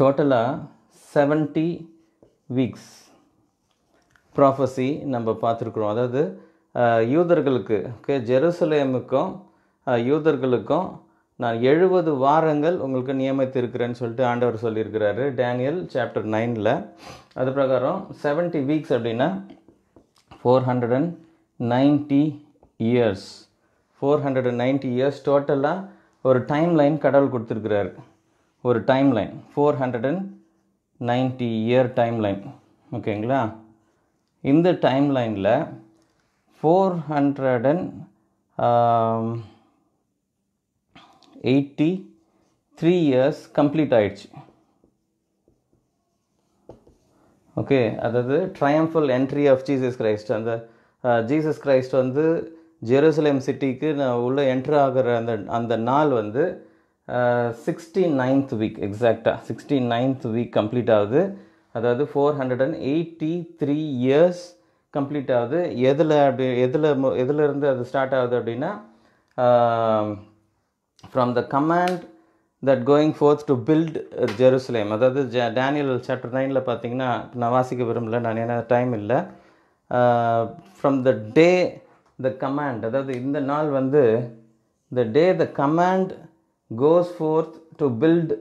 டோட்டலாக seventy weeks prophecy நம்ம பார்த்துருக்குறோம் அதாவது யூதர்களுக்கு ஓகே ஜெருசலேமுக்கும் யூதர்களுக்கும் நான் எழுபது வாரங்கள் உங்களுக்கு நியமித்திருக்கிறேன்னு சொல்லிட்டு ஆண்டவர் சொல்லியிருக்கிறாரு டேனியல் சாப்டர் நைனில் அது பிரகாரம் செவன்ட்டி வீக்ஸ் அப்படின்னா four hundred and ninety years four hundred and ninety years டோட்டலாக ஒரு டைம் லைன் கடவுள் கொடுத்துருக்குறாரு ஒரு time line four hundred and ninety year time line ஓகேங்களா இந்த டைம் லைனில் four hundred and eighty three years complete ஆயிடுச்சு ஓகே அதாவது triumphal entry of Jesus Christ அந்த ஜீசஸ் uh, கிரைஸ்ட் வந்து ஜெருசலேம் சிட்டிக்கு நான் உள்ளே என்ட்ரு ஆகிற அந்த அந்த நாள் வந்து சிக்ஸ்டி நைன்த் வீக் எக்ஸாக்டாக சிக்ஸ்டி நைன்த் வீக் கம்ப்ளீட் ஆகுது அதாவது four hundred and eighty three years complete ஆகுது எதில் அப்படி எதில் எதுலேருந்து அது ஸ்டார்ட் ஆகுது அப்படின்னா from the command that going forth to build Jerusalem அதாவது ஜ டேனியல் சாப்டர் நைனில் பார்த்தீங்கன்னா நான் வாசிக்க விரும்பல நான் ஏன்னா டைம் இல்லை from the day the command அதாவது இந்த நாள் வந்து the day the command goes forth to build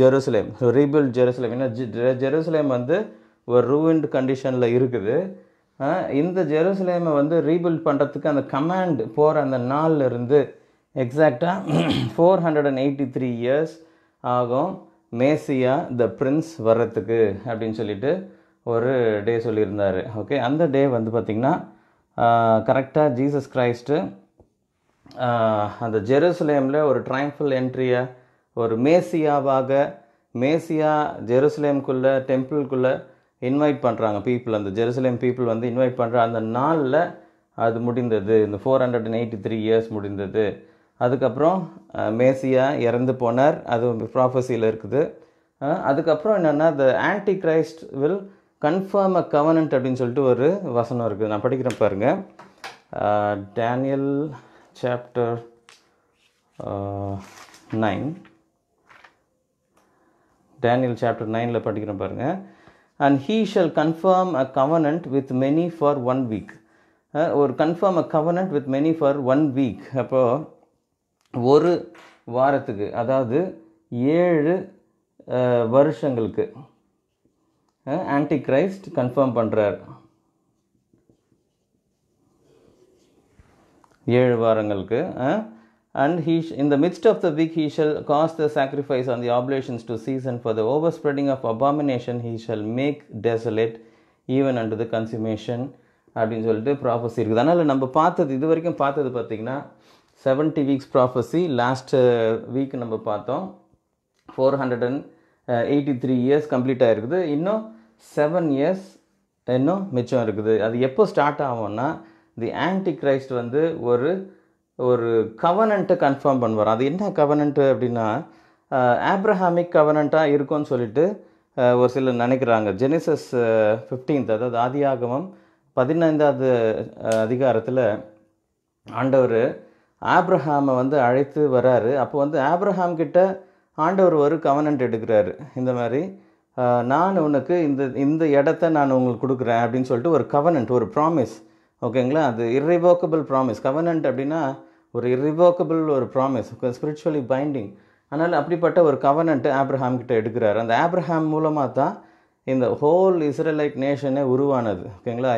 Jerusalem rebuild Jerusalem ஏன்னா ஜெருசலேம் வந்து ஒரு ரூவின்ட் கண்டிஷனில் இருக்குது இந்த ஜெருசலேமை வந்து ரீபில்ட் பண்ணுறதுக்கு அந்த கமாண்ட் போகிற அந்த நாளில் இருந்து எக்ஸாக்டாக four hundred and eighty three years ஆகும் மேசியா த பிரின்ஸ் வர்றதுக்கு அப்படின்னு சொல்லிட்டு ஒரு டே சொல்லியிருந்தார் ஓகே அந்த டே வந்து பார்த்திங்கன்னா கரெக்டாக ஜீசஸ் கிரைஸ்ட்டு அந்த ஜெருசலேமில் ஒரு ட்ரைம்ஃபுல் என்ட்ரியை ஒரு மேசியாவாக மேசியா ஜெருசலேம்குள்ளே டெம்பிள்குள்ளே இன்வைட் பண்ணுறாங்க பீப்புள் அந்த ஜெருசலேம் பீப்புள் வந்து இன்வைட் பண்ணுற அந்த நாளில் அது முடிந்தது இந்த four hundred and eighty three years முடிந்தது அதுக்கப்புறம் மேசியா இறந்து போனார் அது ப்ராஃபஸியில் இருக்குது அதுக்கப்புறம் என்னென்னா the antichrist will confirm a covenant அப்படின்னு சொல்லிட்டு ஒரு வசனம் இருக்குது நான் படிக்கிறேன் பாருங்கள் Daniel chapter uh, 9 Daniel chapter நைனில் படிக்கிறோம் பாருங்கள் and he shall confirm a covenant with many for one week ஒரு confirm a covenant with many for one week அப்போது ஒரு வாரத்துக்கு அதாவது ஏழு வருஷங்களுக்கு ஆன்டி கிரைஸ்ட் கன்ஃபார்ம் பண்ணுறார் ஏழு வாரங்களுக்கு அண்ட் ஹீ இந்த the midst of the week he shall cause the sacrifice and the oblations to cease for the overspreading of abomination he shall make desolate even and the consummation அப்படின்னு சொல்லிட்டு prophecy இருக்குது அதனால் நம்ம பார்த்தது இது வரைக்கும் பார்த்தது பார்த்திங்கன்னா seventy weeks prophecy last week நம்ம பார்த்தோம் four hundred and eighty three years complete ஆகிருக்குது இன்னும் செவன் இயர்ஸ் இன்னும் மிச்சம் இருக்குது அது எப்போ ஸ்டார்ட் ஆகும்னா தி ஆன்டி கிரைஸ்ட் வந்து ஒரு ஒரு கவனண்ட்டை கன்ஃபார்ம் பண்ணுவார் அது என்ன கவனண்ட்டு அப்படின்னா ஆப்ரஹாமிக் கவனண்ட்டாக இருக்கும்னு சொல்லிட்டு ஒரு சிலர் நினைக்கிறாங்க ஜெனிசஸ் ஃபிஃப்டீன்த் அதாவது ஆதியாகமம் பதினைந்தாவது அதிகாரத்தில் ஆண்டவர் ஆப்ரஹாமை வந்து அழைத்து வராரு அப்போ வந்து ஆப்ரஹாம் கிட்ட ஆண்டவர் ஒரு கவனண்ட் எடுக்கிறாரு இந்த மாதிரி நான் உனக்கு இந்த இந்த இடத்த நான் உங்களுக்கு கொடுக்குறேன் அப்படின்னு சொல்லிட்டு ஒரு கவனண்ட் ஒரு ப்ராமிஸ் ஓகேங்களா அது இர்ரிவோக்கபிள் ப்ராமிஸ் கவர்னன்ட் அப்படின்னா ஒரு இர்ரிவோக்கபிள் ஒரு ப்ராமிஸ் ஸ்பிரிச்சுவலி பைண்டிங் அதனால் அப்படிப்பட்ட ஒரு கவர்னண்ட்டு ஆப்ரஹாம் கிட்ட எடுக்கிறார் அந்த ஆப்ரஹாம் மூலமாக தான் இந்த ஹோல் இஸ்ரேலைட் நேஷனே உருவானது ஓகேங்களா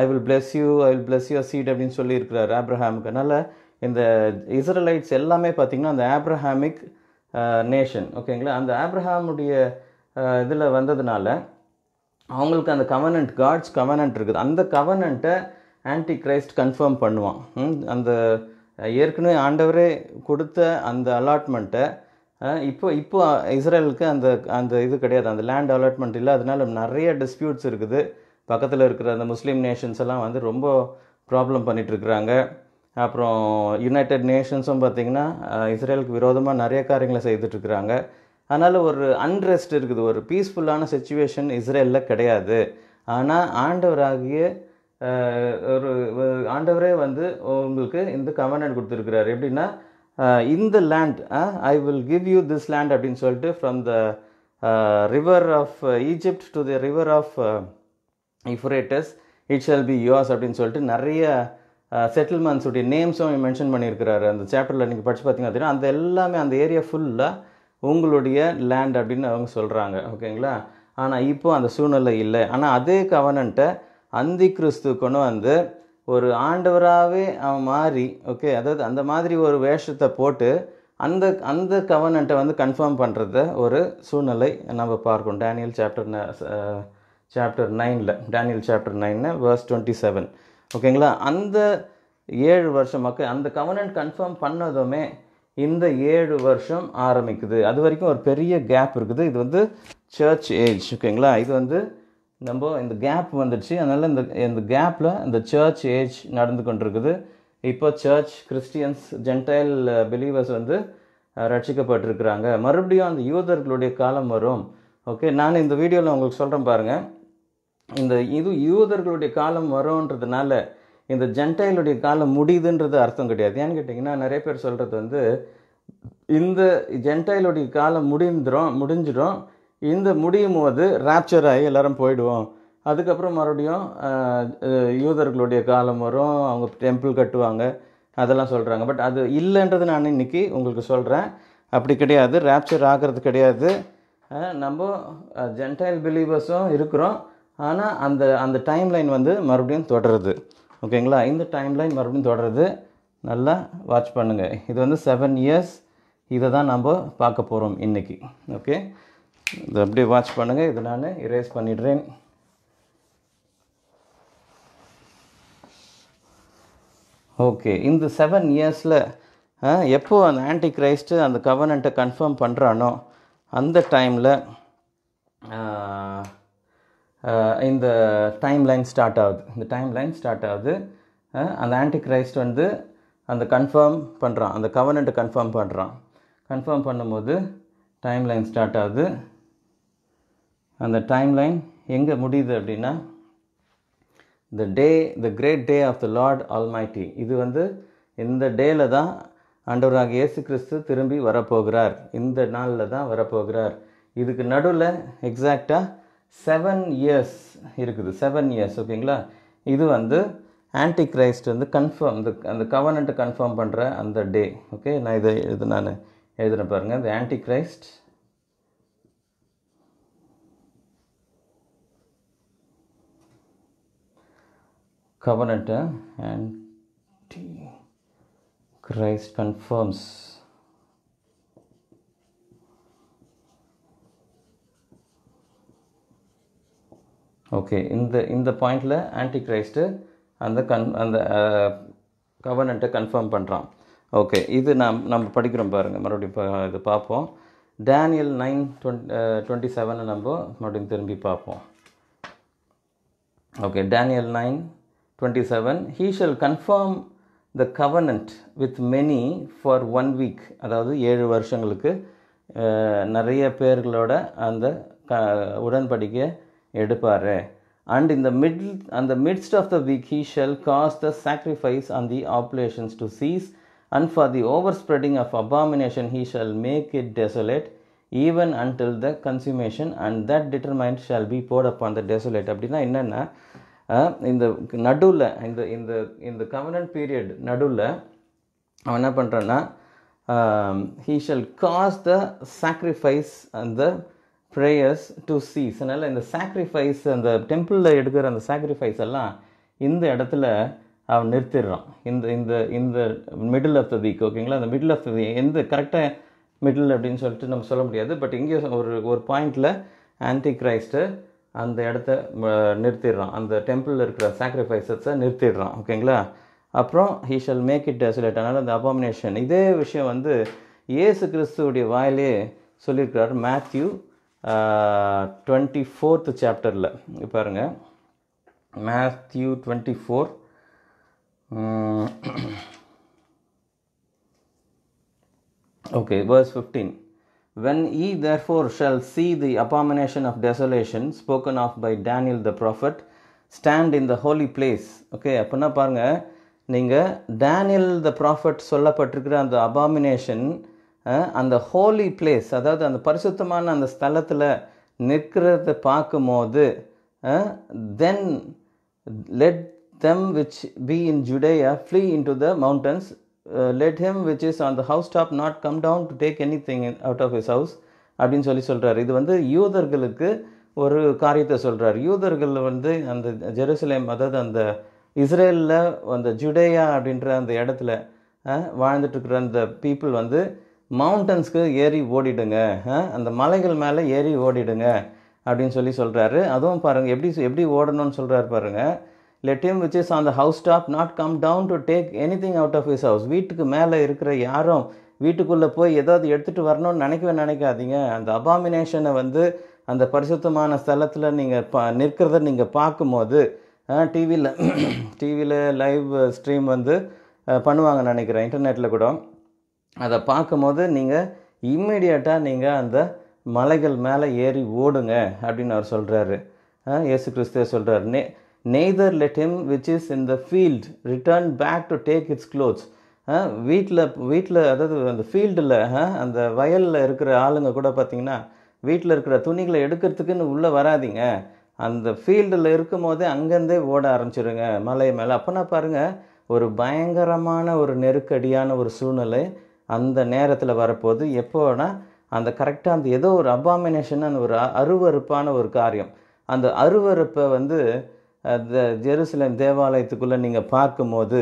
I will bless you I will bless you seed அப்படின்னு சொல்லியிருக்கிறார் ஆப்ரஹாமுக்கு அதனால் இந்த இஸ்ரேலைட்ஸ் எல்லாமே பார்த்திங்கன்னா அந்த ஆப்ரஹாமிக் நேஷன் uh, ஓகேங்களா அந்த ஆப்ரஹாமுடைய uh, இதில் வந்ததுனால அவங்களுக்கு அந்த கவர்னண்ட் காட்ஸ் கவர்னண்ட் இருக்குது அந்த கவர்னண்ட்டை ஆன்டி கிரைஸ்ட் கன்ஃபார்ம் பண்ணுவான் அந்த ஏற்கனவே ஆண்டவரே கொடுத்த அந்த அலாட்மெண்ட்டை இப்போ இப்போ இஸ்ரேலுக்கு அந்த அந்த இது கிடையாது அந்த லேண்ட் அலாட்மெண்ட் இல்லை அதனால் நிறைய டிஸ்பியூட்ஸ் இருக்குது பக்கத்தில் இருக்கிற அந்த முஸ்லீம் நேஷன்ஸ் எல்லாம் வந்து ரொம்ப ப்ராப்ளம் பண்ணிகிட்ருக்குறாங்க அப்புறம் யுனைடெட் நேஷன்ஸும் பார்த்திங்கன்னா இஸ்ரேலுக்கு விரோதமாக நிறைய காரியங்களை செய்துட்ருக்குறாங்க அதனால் ஒரு அன்ரெஸ்ட் இருக்குது ஒரு பீஸ்ஃபுல்லான சுச்சுவேஷன் இஸ்ரேலில் கிடையாது ஆனால் ஆண்டவராகிய ஒரு ஆண்டவரே வந்து உங்களுக்கு இந்த கவர்னட் கொடுத்துருக்கிறார் எப்படின்னா இந்த land I will give you this land அப்படின்னு சொல்லிட்டு from the river of Egypt to the river of Euphrates it shall be yours அப்படின்னு சொல்லிட்டு நிறைய செட்டில்மெண்ட்ஸுடைய நேம்ஸும் மென்ஷன் பண்ணியிருக்கிறாரு அந்த சாப்டரில் நீங்கள் படித்து பார்த்தீங்க அப்படின்னா அந்த எல்லாமே அந்த ஏரியா ஃபுல்லாக உங்களுடைய லேண்ட் அப்படின்னு அவங்க சொல்கிறாங்க ஓகேங்களா ஆனால் இப்போ அந்த சூழ்நிலை இல்லை ஆனால் அதே கவனன்ட்டை அந்தி கிறிஸ்து கொண்டு வந்து ஒரு ஆண்டவராகவே அவன் மாறி ஓகே அதாவது அந்த மாதிரி ஒரு வேஷத்தை போட்டு அந்த அந்த கவனன்ட்டை வந்து கன்ஃபார்ம் பண்ணுறத ஒரு சூழ்நிலை நம்ம பார்க்கணும் டேனியல் சாப்டர் சாப்டர் நைனில் டேனியல் சாப்டர் நைனில் வேர்ஸ் டுவெண்ட்டி செவன் ஓகேங்களா அந்த ஏழு வருஷம் மக்கள் அந்த கவனன்ட் கன்ஃபார்ம் பண்ணதுமே இந்த ஏழு வருஷம் ஆரம்பிக்குது அது வரைக்கும் ஒரு பெரிய கேப் இருக்குது இது வந்து சர்ச் ஏஜ் ஓகேங்களா இது வந்து நம்ம இந்த கேப் வந்துடுச்சு அதனால் இந்த இந்த கேப்பில் இந்த சர்ச் ஏஜ் நடந்து கொண்டிருக்குது இப்போ சர்ச் கிறிஸ்டியன்ஸ் ஜென்டைல் பிலீவர்ஸ் வந்து uh, ரட்சிக்கப்பட்டிருக்கிறாங்க மறுபடியும் அந்த யூதர்களுடைய காலம் வரும் ஓகே நான் இந்த வீடியோவில் உங்களுக்கு சொல்கிறேன் பாருங்கள் இந்த இது யூதர்களுடைய காலம் வரும்ன்றதுனால இந்த ஜென்டைலுடைய காலம் முடியுதுன்றது அர்த்தம் கிடையாது ஏன்னு கேட்டிங்கன்னா நிறைய பேர் சொல்கிறது வந்து இந்த ஜென்டைலுடைய காலம் முடிந்துடும் முடிஞ்சிடும் இந்த முடியும் போது ரேப்சர் ஆகி எல்லோரும் போயிடுவோம் அதுக்கப்புறம் மறுபடியும் யூதர்களுடைய காலம் வரும் அவங்க டெம்பிள் கட்டுவாங்க அதெல்லாம் சொல்கிறாங்க பட் அது இல்லைன்றது நான் இன்றைக்கி உங்களுக்கு சொல்கிறேன் அப்படி கிடையாது ரேப்சர் ஆகிறது கிடையாது நம்ம ஜென்டைல் பிலீவர்ஸும் இருக்கிறோம் ஆனால் அந்த அந்த டைம் லைன் வந்து மறுபடியும் தொடருது ஓகேங்களா இந்த லைன் மறுபடியும் தொடருது நல்லா வாட்ச் பண்ணுங்கள் இது வந்து செவன் இயர்ஸ் இதை தான் நம்ம பார்க்க போகிறோம் இன்றைக்கி ஓகே இதை அப்படியே வாட்ச் பண்ணுங்கள் இதை நான் இரேஸ் பண்ணிடுறேன் ஓகே இந்த செவன் இயர்ஸில் எப்போ அந்த ஆன்டி கிரைஸ்ட்டு அந்த கவர்னண்ட்டை கன்ஃபார்ம் பண்ணுறானோ அந்த டைமில் இந்த டைம் லைன் ஸ்டார்ட் ஆகுது இந்த டைம் லைன் ஸ்டார்ட் ஆகுது அந்த ஆன்டி கிரைஸ்ட் வந்து அந்த கன்ஃபார்ம் பண்ணுறான் அந்த கவர்னண்ட்டை கன்ஃபார்ம் பண்ணுறான் கன்ஃபார்ம் பண்ணும்போது டைம் லைன் ஸ்டார்ட் ஆகுது அந்த டைம் லைன் எங்கே முடியுது அப்படின்னா the day the great day of the Lord almighty இது வந்து இந்த டேல தான் ஆண்டவராக இயேசு கிறிஸ்து திரும்பி வரப்போகிறார் இந்த நாளில் தான் வரப்போகிறார் இதுக்கு நடுவில் எக்ஸாக்டாக செவன் இயர்ஸ் இருக்குது செவன் இயர்ஸ் ஓகேங்களா இது வந்து ஆன்டி கிரைஸ்ட் வந்து கன்ஃபார்ம் இந்த அந்த கவர்னண்ட்டு கன்ஃபார்ம் பண்ணுற அந்த டே ஓகே நான் இதை இது நான் எழுதுன பாருங்கள் இந்த ஆன்டி கிரைஸ்ட் கவர்னண்ட்டை ஆன்டி கிரைஸ்ட் கன்ஃபார்ம்ஸ் ஓகே இந்த இந்த பாயிண்டில் ஆன்டி கிரைஸ்ட்டு அந்த கன் அந்த கவர்னண்ட்டை கன்ஃபார்ம் பண்ணுறான் ஓகே இது நாம் நம்ம படிக்கிறோம் பாருங்கள் மறுபடியும் இது பார்ப்போம் டேனியல் நைன் டுவெண்ட்டி செவனை நம்ம மறுபடியும் திரும்பி பார்ப்போம் okay Daniel nine twenty seven he shall confirm the covenant with many for one week அதாவது ஏழு வருஷங்களுக்கு uh, நிறைய பேர்களோட அந்த க uh, உடன்படிக்கை எடுப்பார் அண்ட் இந்த மிட் அந்த midst of the week he shall cause the sacrifice and the oblations to cease and for the overspreading of abomination he shall make it desolate even until the consummation and that determined shall be poured up the desolate அப்படின்னா என்னென்னா இந்த நடுவில் இந்த இந்த இந்த கவர்னன்ட் period நடுவில் அவன் என்ன பண்ணுறன்னா he shall cause the sacrifice அந்த ப்ரேயர்ஸ் டு சீஸ் அதனால் இந்த சாக்ரிஃபைஸ் அந்த டெம்பிளில் எடுக்கிற அந்த சாக்ரிஃபைஸ் எல்லாம் இந்த இடத்துல அவன் நிறுத்திடுறான் இந்த இந்த இந்த மிடில் ஆஃப் த வீக் ஓகேங்களா அந்த மிடில் ஆஃப் த வீக் எந்த கரெக்டாக மிடில் அப்படின்னு சொல்லிட்டு நம்ம சொல்ல முடியாது பட் இங்கே ஒரு ஒரு பாயிண்டில் ஆன்டி கிரைஸ்ட்டு அந்த இடத்த நிறுத்திடுறான் அந்த டெம்பிளில் இருக்கிற சாக்ரிஃபைஸஸை நிறுத்திடுறான் ஓகேங்களா அப்புறம் he shall make it desolate அதனால் அந்த அபாமினேஷன் இதே விஷயம் வந்து இயேசு கிறிஸ்துவோடைய வாயிலே சொல்லியிருக்கிறார் மேத்யூ டுவெண்ட்டி ஃபோர்த்து சாப்டரில் பாருங்க Matthew twenty four okay verse fifteen when ye therefore shall see the abomination of desolation spoken of by Daniel the prophet stand in the holy place okay அப்படின்னா பாருங்கள் நீங்கள் Daniel the prophet சொல்லப்பட்டிருக்கிற அந்த abomination அந்த Holi place அதாவது அந்த பரிசுத்தமான அந்த ஸ்தலத்தில் நிற்கிறத பார்க்கும்போது then let them which be in Judea flee into the mountains let him which is on the house top not come down to take anything out of his house அப்படின்னு சொல்லி சொல்கிறார் இது வந்து யூதர்களுக்கு ஒரு காரியத்தை சொல்கிறார் யூதர்கள் வந்து அந்த ஜெருசலேம் அதாவது அந்த இஸ்ரேலில் அந்த ஜுடேயா அப்படின்ற அந்த இடத்துல வாழ்ந்துட்டுருக்கிற அந்த பீப்புள் வந்து மவுண்டன்ஸ்க்கு ஏறி ஓடிடுங்க அந்த மலைகள் மேலே ஏறி ஓடிடுங்க அப்படின்னு சொல்லி சொல்கிறாரு அதுவும் பாருங்கள் எப்படி எப்படி ஓடணும்னு சொல்கிறாரு பாருங்கள் let him which is on the house top not come down to take anything out of his house வீட்டுக்கு மேலே இருக்கிற யாரும் வீட்டுக்குள்ளே போய் ஏதாவது எடுத்துகிட்டு வரணும்னு நினைக்கவே நினைக்காதீங்க அந்த அபாமினேஷனை வந்து அந்த பரிசுத்தமான ஸ்தலத்தில் நீங்கள் பா நிற்கிறத நீங்கள் பார்க்கும்போது டிவியில் டிவியில் லைவ் ஸ்ட்ரீம் வந்து பண்ணுவாங்க நினைக்கிறேன் இன்டர்நெட்டில் கூட அதை பார்க்கும்போது நீங்கள் இம்மிடியட்டாக நீங்கள் அந்த மலைகள் மேலே ஏறி ஓடுங்க அப்படின்னு அவர் சொல்கிறாரு இயேசு கிறிஸ்துவ சொல்கிறார் நே neither let him which is in the field return back to take its clothes வீட்டில் வீட்டில் அதாவது அந்த ஃபீல்டில் அந்த வயலில் இருக்கிற ஆளுங்க கூட பார்த்திங்கன்னா வீட்டில் இருக்கிற துணிகளை எடுக்கிறதுக்குன்னு உள்ளே வராதிங்க அந்த ஃபீல்டில் இருக்கும் போதே அங்கேருந்தே ஓட ஆரம்பிச்சிருங்க மலை மேலே அப்போனா பாருங்கள் ஒரு பயங்கரமான ஒரு நெருக்கடியான ஒரு சூழ்நிலை அந்த நேரத்தில் வரப்போது எப்போனா அந்த கரெக்டாக அந்த ஏதோ ஒரு அபாமினேஷன் ஒரு அருவறுப்பான ஒரு காரியம் அந்த அருவறுப்பை வந்து அந்த ஜெருசலேம் தேவாலயத்துக்குள்ளே நீங்கள் பார்க்கும்போது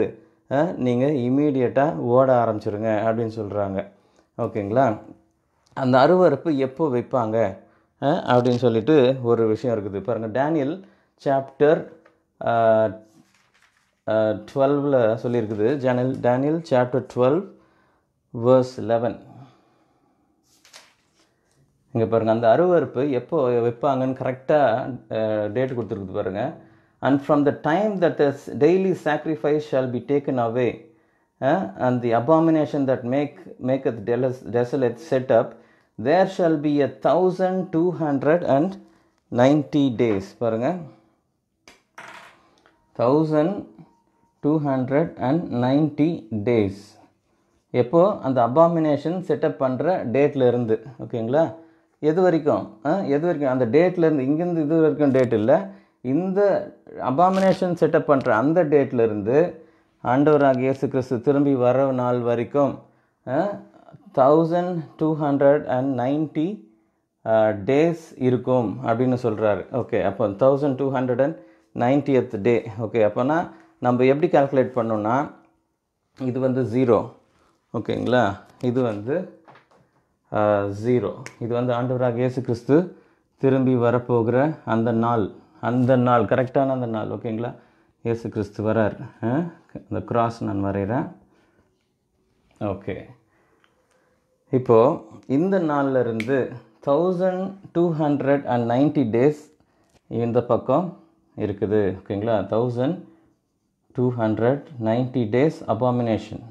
நீங்கள் இமீடியட்டாக ஓட ஆரம்பிச்சிருங்க அப்படின்னு சொல்கிறாங்க ஓகேங்களா அந்த அருவறுப்பு எப்போ வைப்பாங்க அப்படின்னு சொல்லிட்டு ஒரு விஷயம் இருக்குது பாருங்கள் டேனியல் சாப்டர் டுவெல்வில் சொல்லியிருக்குது ஜேனல் Daniel chapter twelve verse eleven இங்கே பாருங்கள் அந்த அருவறுப்பு எப்போ வைப்பாங்கன்னு கரெக்டாக டேட் கொடுத்துருக்குது பாருங்கள் and from the time that is daily sacrifice shall be taken away and the abomination that make maketh desolate set up there shall be a thousand two hundred and ninety days பாருங்கள் thousand two hundred and ninety days எப்போது அந்த abomination setup பண்ணுற டேட்லேருந்து ஓகேங்களா எது வரைக்கும் எது வரைக்கும் அந்த டேட்லேருந்து இங்கேருந்து இது வரைக்கும் டேட் இல்லை இந்த அபாமினேஷன் செட்டப் பண்ணுற அந்த டேட்லேருந்து ஆண்டவராக இயேசு கிறிஸ்து திரும்பி வர நாள் வரைக்கும் thousand two hundred and ninety days இருக்கும் அப்படின்னு சொல்கிறாரு ஓகே அப்போ thousand two hundred and ninetieth day okay அப்போனா நம்ம எப்படி கால்குலேட் பண்ணோன்னா இது வந்து ஜீரோ ஓகேங்களா இது வந்து ஜீரோ இது வந்து ஆண்டவராக இயேசு கிறிஸ்து திரும்பி வரப்போகிற அந்த நாள் அந்த நாள் கரெக்டான அந்த நாள் ஓகேங்களா இயேசு கிறிஸ்து வரார் அந்த கிராஸ் நான் வரைகிறேன் ஓகே இப்போது இந்த இருந்து thousand two hundred and ninety days இந்த பக்கம் இருக்குது ஓகேங்களா thousand two hundred ninety days abomination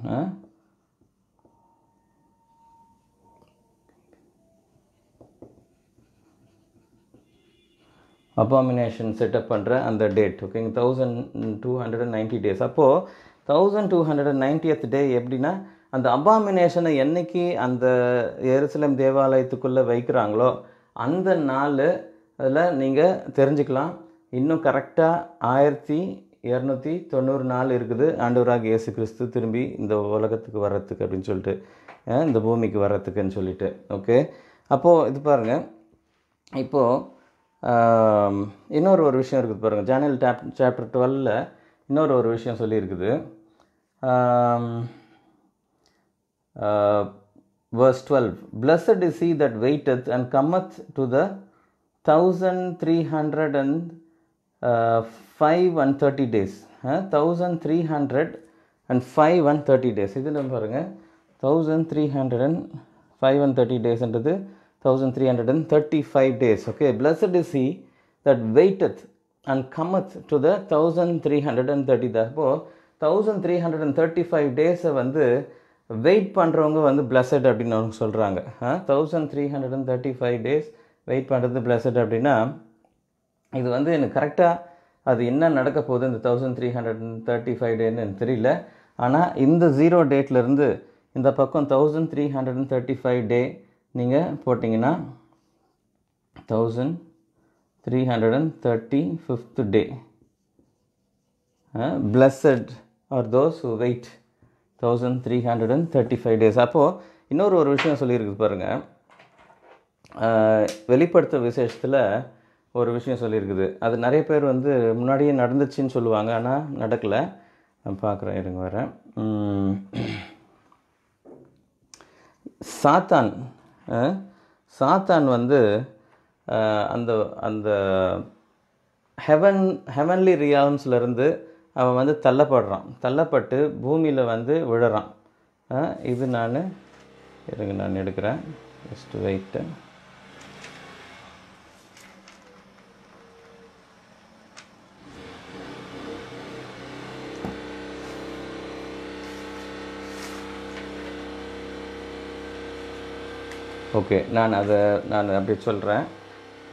abomination setup பண்ணுற அந்த டேட் ஓகேங்க thousand two hundred and ninety days அப்போது thousand two hundred and ninetieth day எப்படின்னா அந்த அபாமினேஷனை என்றைக்கு அந்த எருசலம் தேவாலயத்துக்குள்ளே வைக்கிறாங்களோ அந்த நாள் அதில் நீங்கள் தெரிஞ்சுக்கலாம் இன்னும் கரெக்டாக ஆயிரத்தி இரநூத்தி தொண்ணூறு நாள் இருக்குது ஆண்டவராக இயேசு கிறிஸ்து திரும்பி இந்த உலகத்துக்கு வர்றதுக்கு அப்படின்னு சொல்லிட்டு இந்த பூமிக்கு வர்றதுக்குன்னு சொல்லிட்டு ஓகே அப்போது இது பாருங்கள் இப்போது இன்னொரு ஒரு விஷயம் இருக்குது பாருங்கள் ஜேனல் டேப் சாப்டர் டுவெல்லில் இன்னொரு ஒரு விஷயம் சொல்லியிருக்குது verse twelve blessed is he that waiteth and cometh to the thousand three hundred and five and thirty days thousand three hundred and five one thirty days இதில் பாருங்கள் thousand three hundred and five one thirty டேஸ்ன்றது 1335 days. Okay, blessed is he that waiteth and cometh to the 1330. அப்போது thousand three hundred and thirty five டேஸை வந்து wait பண்ணுறவங்க வந்து blessed அப்படின்னு அவங்க சொல்கிறாங்க thousand three hundred and thirty five days wait பண்ணுறது பிளஸட் அப்படின்னா இது வந்து எனக்கு கரெக்டாக அது என்ன நடக்க போகுது இந்த thousand three hundred and thirty five டேன்னு தெரியல ஆனால் இந்த ஜீரோ டேட்லேருந்து இந்த பக்கம் thousand three hundred and thirty five day நீங்கள் போட்டிங்கன்னா thousand three hundred and thirty fifth day blessed are those wait thousand three hundred and thirty five days அப்போது இன்னொரு ஒரு விஷயம் சொல்லியிருக்கு பாருங்கள் வெளிப்படுத்த விசேஷத்தில் ஒரு விஷயம் சொல்லியிருக்குது அது நிறைய பேர் வந்து முன்னாடியே நடந்துச்சுன்னு சொல்லுவாங்க ஆனால் நடக்கலை பார்க்குறேன் இருங்க வர சாத்தான் சாத்தான் வந்து அந்த அந்த ஹெவன் ஹெவன்லி ரியால்ம்ஸ்லேருந்து அவன் வந்து தள்ளப்படுறான் தள்ளப்பட்டு பூமியில் வந்து விழுறான் இது நான் இருங்க நான் எடுக்கிறேன் ஜஸ்ட் வெயிட்டு ஓகே நான் அதை நான் அப்படி சொல்கிறேன்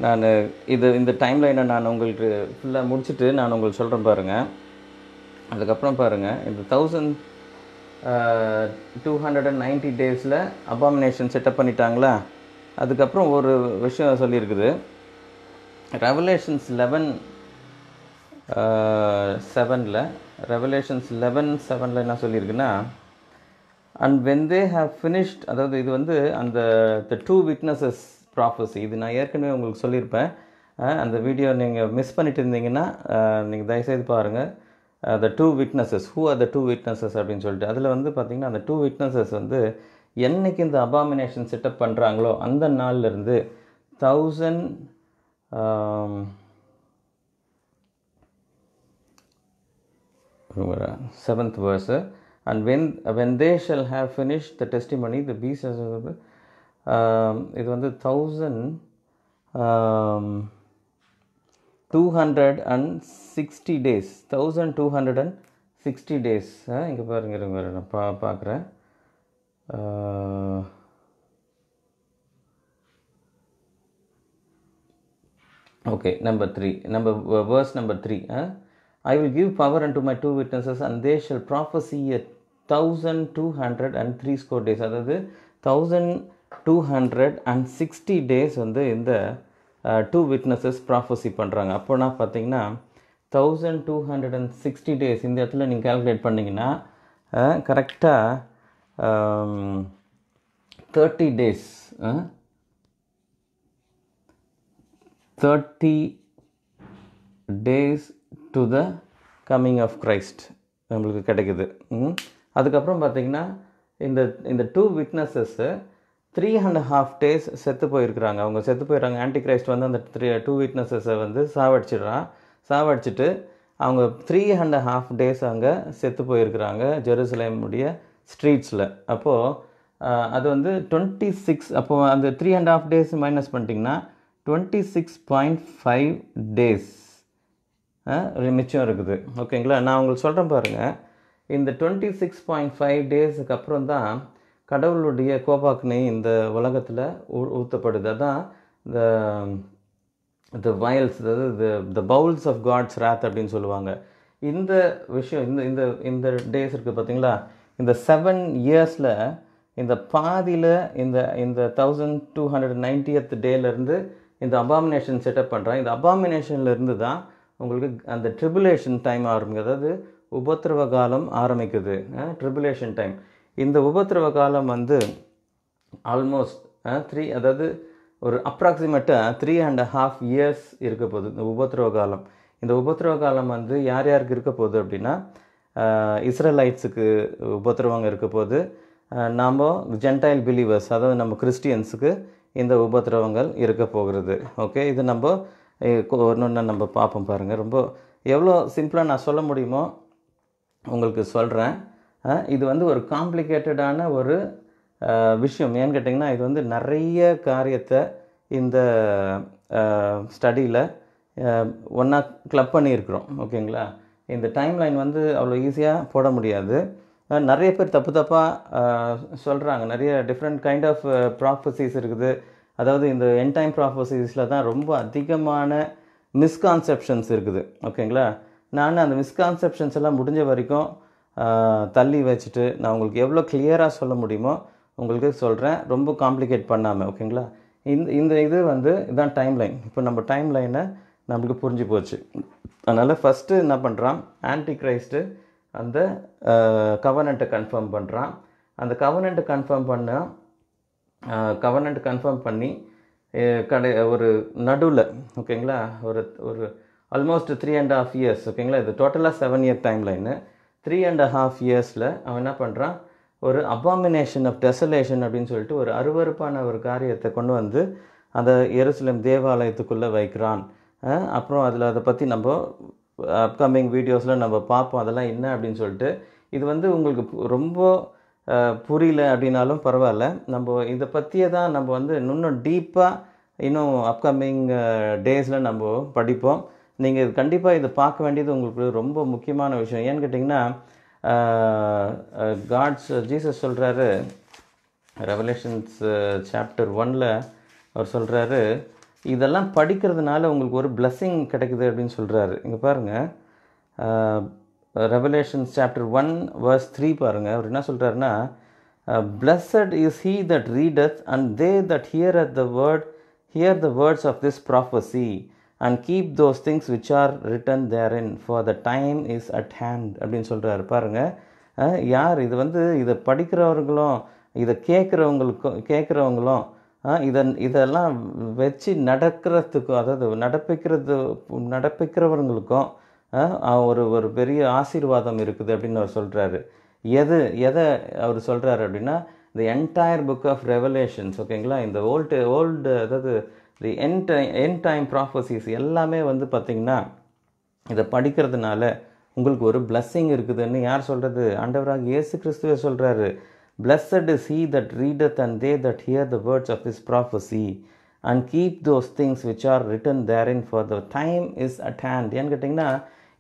நான் இது இந்த டைமில் என்ன நான் உங்களுக்கு ஃபுல்லாக முடிச்சுட்டு நான் உங்களுக்கு சொல்கிறேன் பாருங்கள் அதுக்கப்புறம் பாருங்கள் இந்த thousand two hundred and ninety டேஸில் அபாமினேஷன் செட்டப் பண்ணிட்டாங்களா அதுக்கப்புறம் ஒரு விஷயம் சொல்லியிருக்குது ரெவலேஷன்ஸ் லெவன் செவனில் ரெவலேஷன்ஸ் லெவன் செவனில் என்ன சொல்லியிருக்குன்னா and when they have finished அதாவது இது வந்து அந்த த டூ விக்னஸஸ் ப்ராஃபஸி இது நான் ஏற்கனவே உங்களுக்கு சொல்லியிருப்பேன் அந்த வீடியோ நீங்கள் மிஸ் பண்ணிட்டு இருந்தீங்கன்னா நீங்கள் தயவுசெய்து பாருங்கள் the two witnesses who are the two witnesses அப்படின்னு சொல்லிட்டு அதில் வந்து பார்த்திங்கன்னா அந்த டூ விட்னஸஸ் வந்து என்றைக்கு இந்த அபாமினேஷன் செட்டப் பண்ணுறாங்களோ அந்த நாள்லேருந்து thousand seventh verse and when when they shall have finish the testimony the beast இது வந்து thousand two hundred and sixty days thousand two hundred and sixty days இங்கே பாருங்க இருங்க நான் பா பார்க்குறேன் okay number three number verse number three ah I will give power unto my two witnesses and they shall prophesy a thousand two hundred and three score days. அதாவது thousand two hundred and sixty days வந்து இந்த two witnesses prophecy பண்ணுறாங்க அப்போனா பார்த்தீங்கன்னா thousand two hundred and sixty days இந்த இடத்துல நீங்கள் calculate பண்ணிங்கன்னா கரெக்டாக thirty days thirty days to the coming of Christ நம்மளுக்கு கிடைக்குது அதுக்கப்புறம் பார்த்திங்கன்னா இந்த இந்த டூ விட்னஸஸ்ஸு த்ரீ அண்ட் ஹாஃப் டேஸ் செத்து போயிருக்கிறாங்க அவங்க செத்து போயிடுறாங்க ஆன்டி கிரைஸ்ட் வந்து அந்த த்ரீ டூ விட்னஸஸை வந்து சாவடிச்சிடுறான் சாவடிச்சிட்டு அவங்க த்ரீ அண்ட் ஹாஃப் டேஸ் அங்கே செத்து போயிருக்கிறாங்க ஜெருசலேமுடைய ஸ்ட்ரீட்ஸில் அப்போது அது வந்து டுவெண்ட்டி சிக்ஸ் அப்போது அந்த three and half days minus பண்ணிட்டிங்கன்னா twenty six point five days மிச்சம் இருக்குது ஓகேங்களா நான் உங்களுக்கு சொல்கிறேன் பாருங்கள் இந்த டுவெண்ட்டி சிக்ஸ் பாயிண்ட் ஃபைவ் டேஸுக்கு அப்புறம் தான் கடவுளுடைய கோபாக்னி இந்த உலகத்தில் ஊ ஊற்றப்படுது அதான் இந்த த வயல்ஸ் அதாவது the the bowls of God's wrath அப்படின்னு சொல்லுவாங்க இந்த விஷயம் இந்த இந்த இந்த டேஸ் இருக்குது பார்த்தீங்களா இந்த செவன் இயர்ஸில் இந்த பாதியில் இந்த இந்த தௌசண்ட் டூ ஹண்ட்ரட் நைன்டியத் டேலேருந்து இந்த அபாமினேஷன் செட்டப் பண்ணுறேன் இந்த அபாமினேஷன்லேருந்து தான் உங்களுக்கு அந்த ட்ரிபுலேஷன் டைம் ஆரம்பிக்கும் அதாவது உபத்திரவ காலம் ஆரம்பிக்குது ட்ரிபுலேஷன் டைம் இந்த உபத்திரவ காலம் வந்து ஆல்மோஸ்ட் த்ரீ அதாவது ஒரு அப்ராக்சிமேட்டாக த்ரீ அண்ட் ஹாஃப் இயர்ஸ் இருக்க போகுது இந்த உபத்திரவ காலம் இந்த உபத்திரவ காலம் வந்து யார் யாருக்கு இருக்க போகுது அப்படின்னா இஸ்ரேலைட்ஸுக்கு உபத்திரவங்க இருக்க போகுது நாம் ஜென்டைல் பிலீவர்ஸ் அதாவது நம்ம கிறிஸ்டியன்ஸுக்கு இந்த உபத்திரவங்கள் இருக்க போகிறது ஓகே இது நம்ம ஒன்று நம்ம பார்ப்போம் பாருங்கள் ரொம்ப எவ்வளோ சிம்பிளாக நான் சொல்ல முடியுமோ உங்களுக்கு சொல்கிறேன் இது வந்து ஒரு காம்ப்ளிகேட்டடான ஒரு விஷயம் ஏன்னு கேட்டிங்கன்னா இது வந்து நிறைய காரியத்தை இந்த ஸ்டடியில் ஒன்றா கிளப் பண்ணியிருக்கிறோம் ஓகேங்களா இந்த டைம் லைன் வந்து அவ்வளோ ஈஸியாக போட முடியாது நிறைய பேர் தப்பு தப்பாக சொல்கிறாங்க நிறைய டிஃப்ரெண்ட் கைண்ட் ஆஃப் ப்ராஃபஸிஸ் இருக்குது அதாவது இந்த என் டைம் ப்ராஃபசிஸில் தான் ரொம்ப அதிகமான மிஸ்கான்செப்ஷன்ஸ் இருக்குது ஓகேங்களா நான் அந்த மிஸ்கான்செப்ஷன்ஸ் எல்லாம் முடிஞ்ச வரைக்கும் தள்ளி வச்சுட்டு நான் உங்களுக்கு எவ்வளோ கிளியராக சொல்ல முடியுமோ உங்களுக்கு சொல்கிறேன் ரொம்ப காம்ப்ளிகேட் பண்ணாமல் ஓகேங்களா இந்த இந்த இது வந்து இதுதான் டைம் லைன் இப்போ நம்ம டைம் லைனை நம்மளுக்கு புரிஞ்சு போச்சு அதனால் ஃபஸ்ட்டு என்ன பண்ணுறான் ஆன்டி கிரைஸ்ட்டு அந்த கவர்னண்ட்டை கன்ஃபார்ம் பண்ணுறான் அந்த கவர்னண்ட்டை கன்ஃபார்ம் பண்ணால் கவர்னண்ட் கன்ஃபார்ம் பண்ணி கடை ஒரு நடுவில் ஓகேங்களா ஒரு ஒரு almost three and half years ஓகேங்களா இது டோட்டலாக seven year timeline three and half இயர்ஸில் அவன் என்ன பண்ணுறான் ஒரு அபாமினேஷன் ஆஃப் டெசலேஷன் அப்படின்னு சொல்லிட்டு ஒரு அருவறுப்பான ஒரு காரியத்தை கொண்டு வந்து அந்த எருசலேம் தேவாலயத்துக்குள்ளே வைக்கிறான் அப்புறம் அதில் அதை பற்றி நம்ம அப்கமிங் வீடியோஸில் நம்ம பார்ப்போம் அதெல்லாம் என்ன அப்படின்னு சொல்லிட்டு இது வந்து உங்களுக்கு ரொம்ப புரியல அப்படின்னாலும் பரவாயில்ல நம்ம இதை பற்றியே தான் நம்ம வந்து இன்னும் டீப்பாக இன்னும் அப்கமிங் டேஸில் நம்ம படிப்போம் நீங்கள் இது கண்டிப்பாக இதை பார்க்க வேண்டியது உங்களுக்கு ரொம்ப முக்கியமான விஷயம் ஏன்னு கேட்டிங்கன்னா காட்ஸ் ஜீசஸ் சொல்கிறாரு ரெவலேஷன்ஸ் சாப்டர் ஒனில் அவர் சொல்கிறாரு இதெல்லாம் படிக்கிறதுனால உங்களுக்கு ஒரு பிளஸ்ஸிங் கிடைக்குது அப்படின்னு சொல்கிறாரு இங்கே பாருங்கள் Revelation chapter one verse three பாருங்கள் அவர் என்ன சொல்கிறாருன்னா blessed is he that readeth and they that hear at the word hear the words of this prophecy and keep those things which are written therein for the time is at hand அப்படின்னு சொல்கிறாரு பாருங்கள் uh, யார் இது வந்து இதை படிக்கிறவர்களும் இதை கேட்குறவங்களுக்கும் கேட்குறவங்களும் uh, இதை இதெல்லாம் வச்சு நடக்கிறதுக்கும் அதாவது நடப்பிக்கிறது நடப்பிக்கிறவர்களுக்கும் ஒரு ஒரு பெரிய ஆசீர்வாதம் இருக்குது அப்படின்னு அவர் சொல்கிறாரு எது எதை அவர் சொல்கிறாரு அப்படின்னா the entire book of Revelations ஓகேங்களா இந்த ஓல்டு ஓல்டு அதாவது the end tie end time prophecies எல்லாமே வந்து பார்த்திங்கன்னா இதை படிக்கிறதுனால உங்களுக்கு ஒரு பிளஸ்ஸிங் இருக்குதுன்னு யார் சொல்கிறது ஆண்டவராக இயேசு கிறிஸ்துவே சொல்கிறாரு blessed is he that readeth and they that hear the words of this prophecy and keep those things which are written therein for the time is at hand ஏன்னு கேட்டிங்கன்னா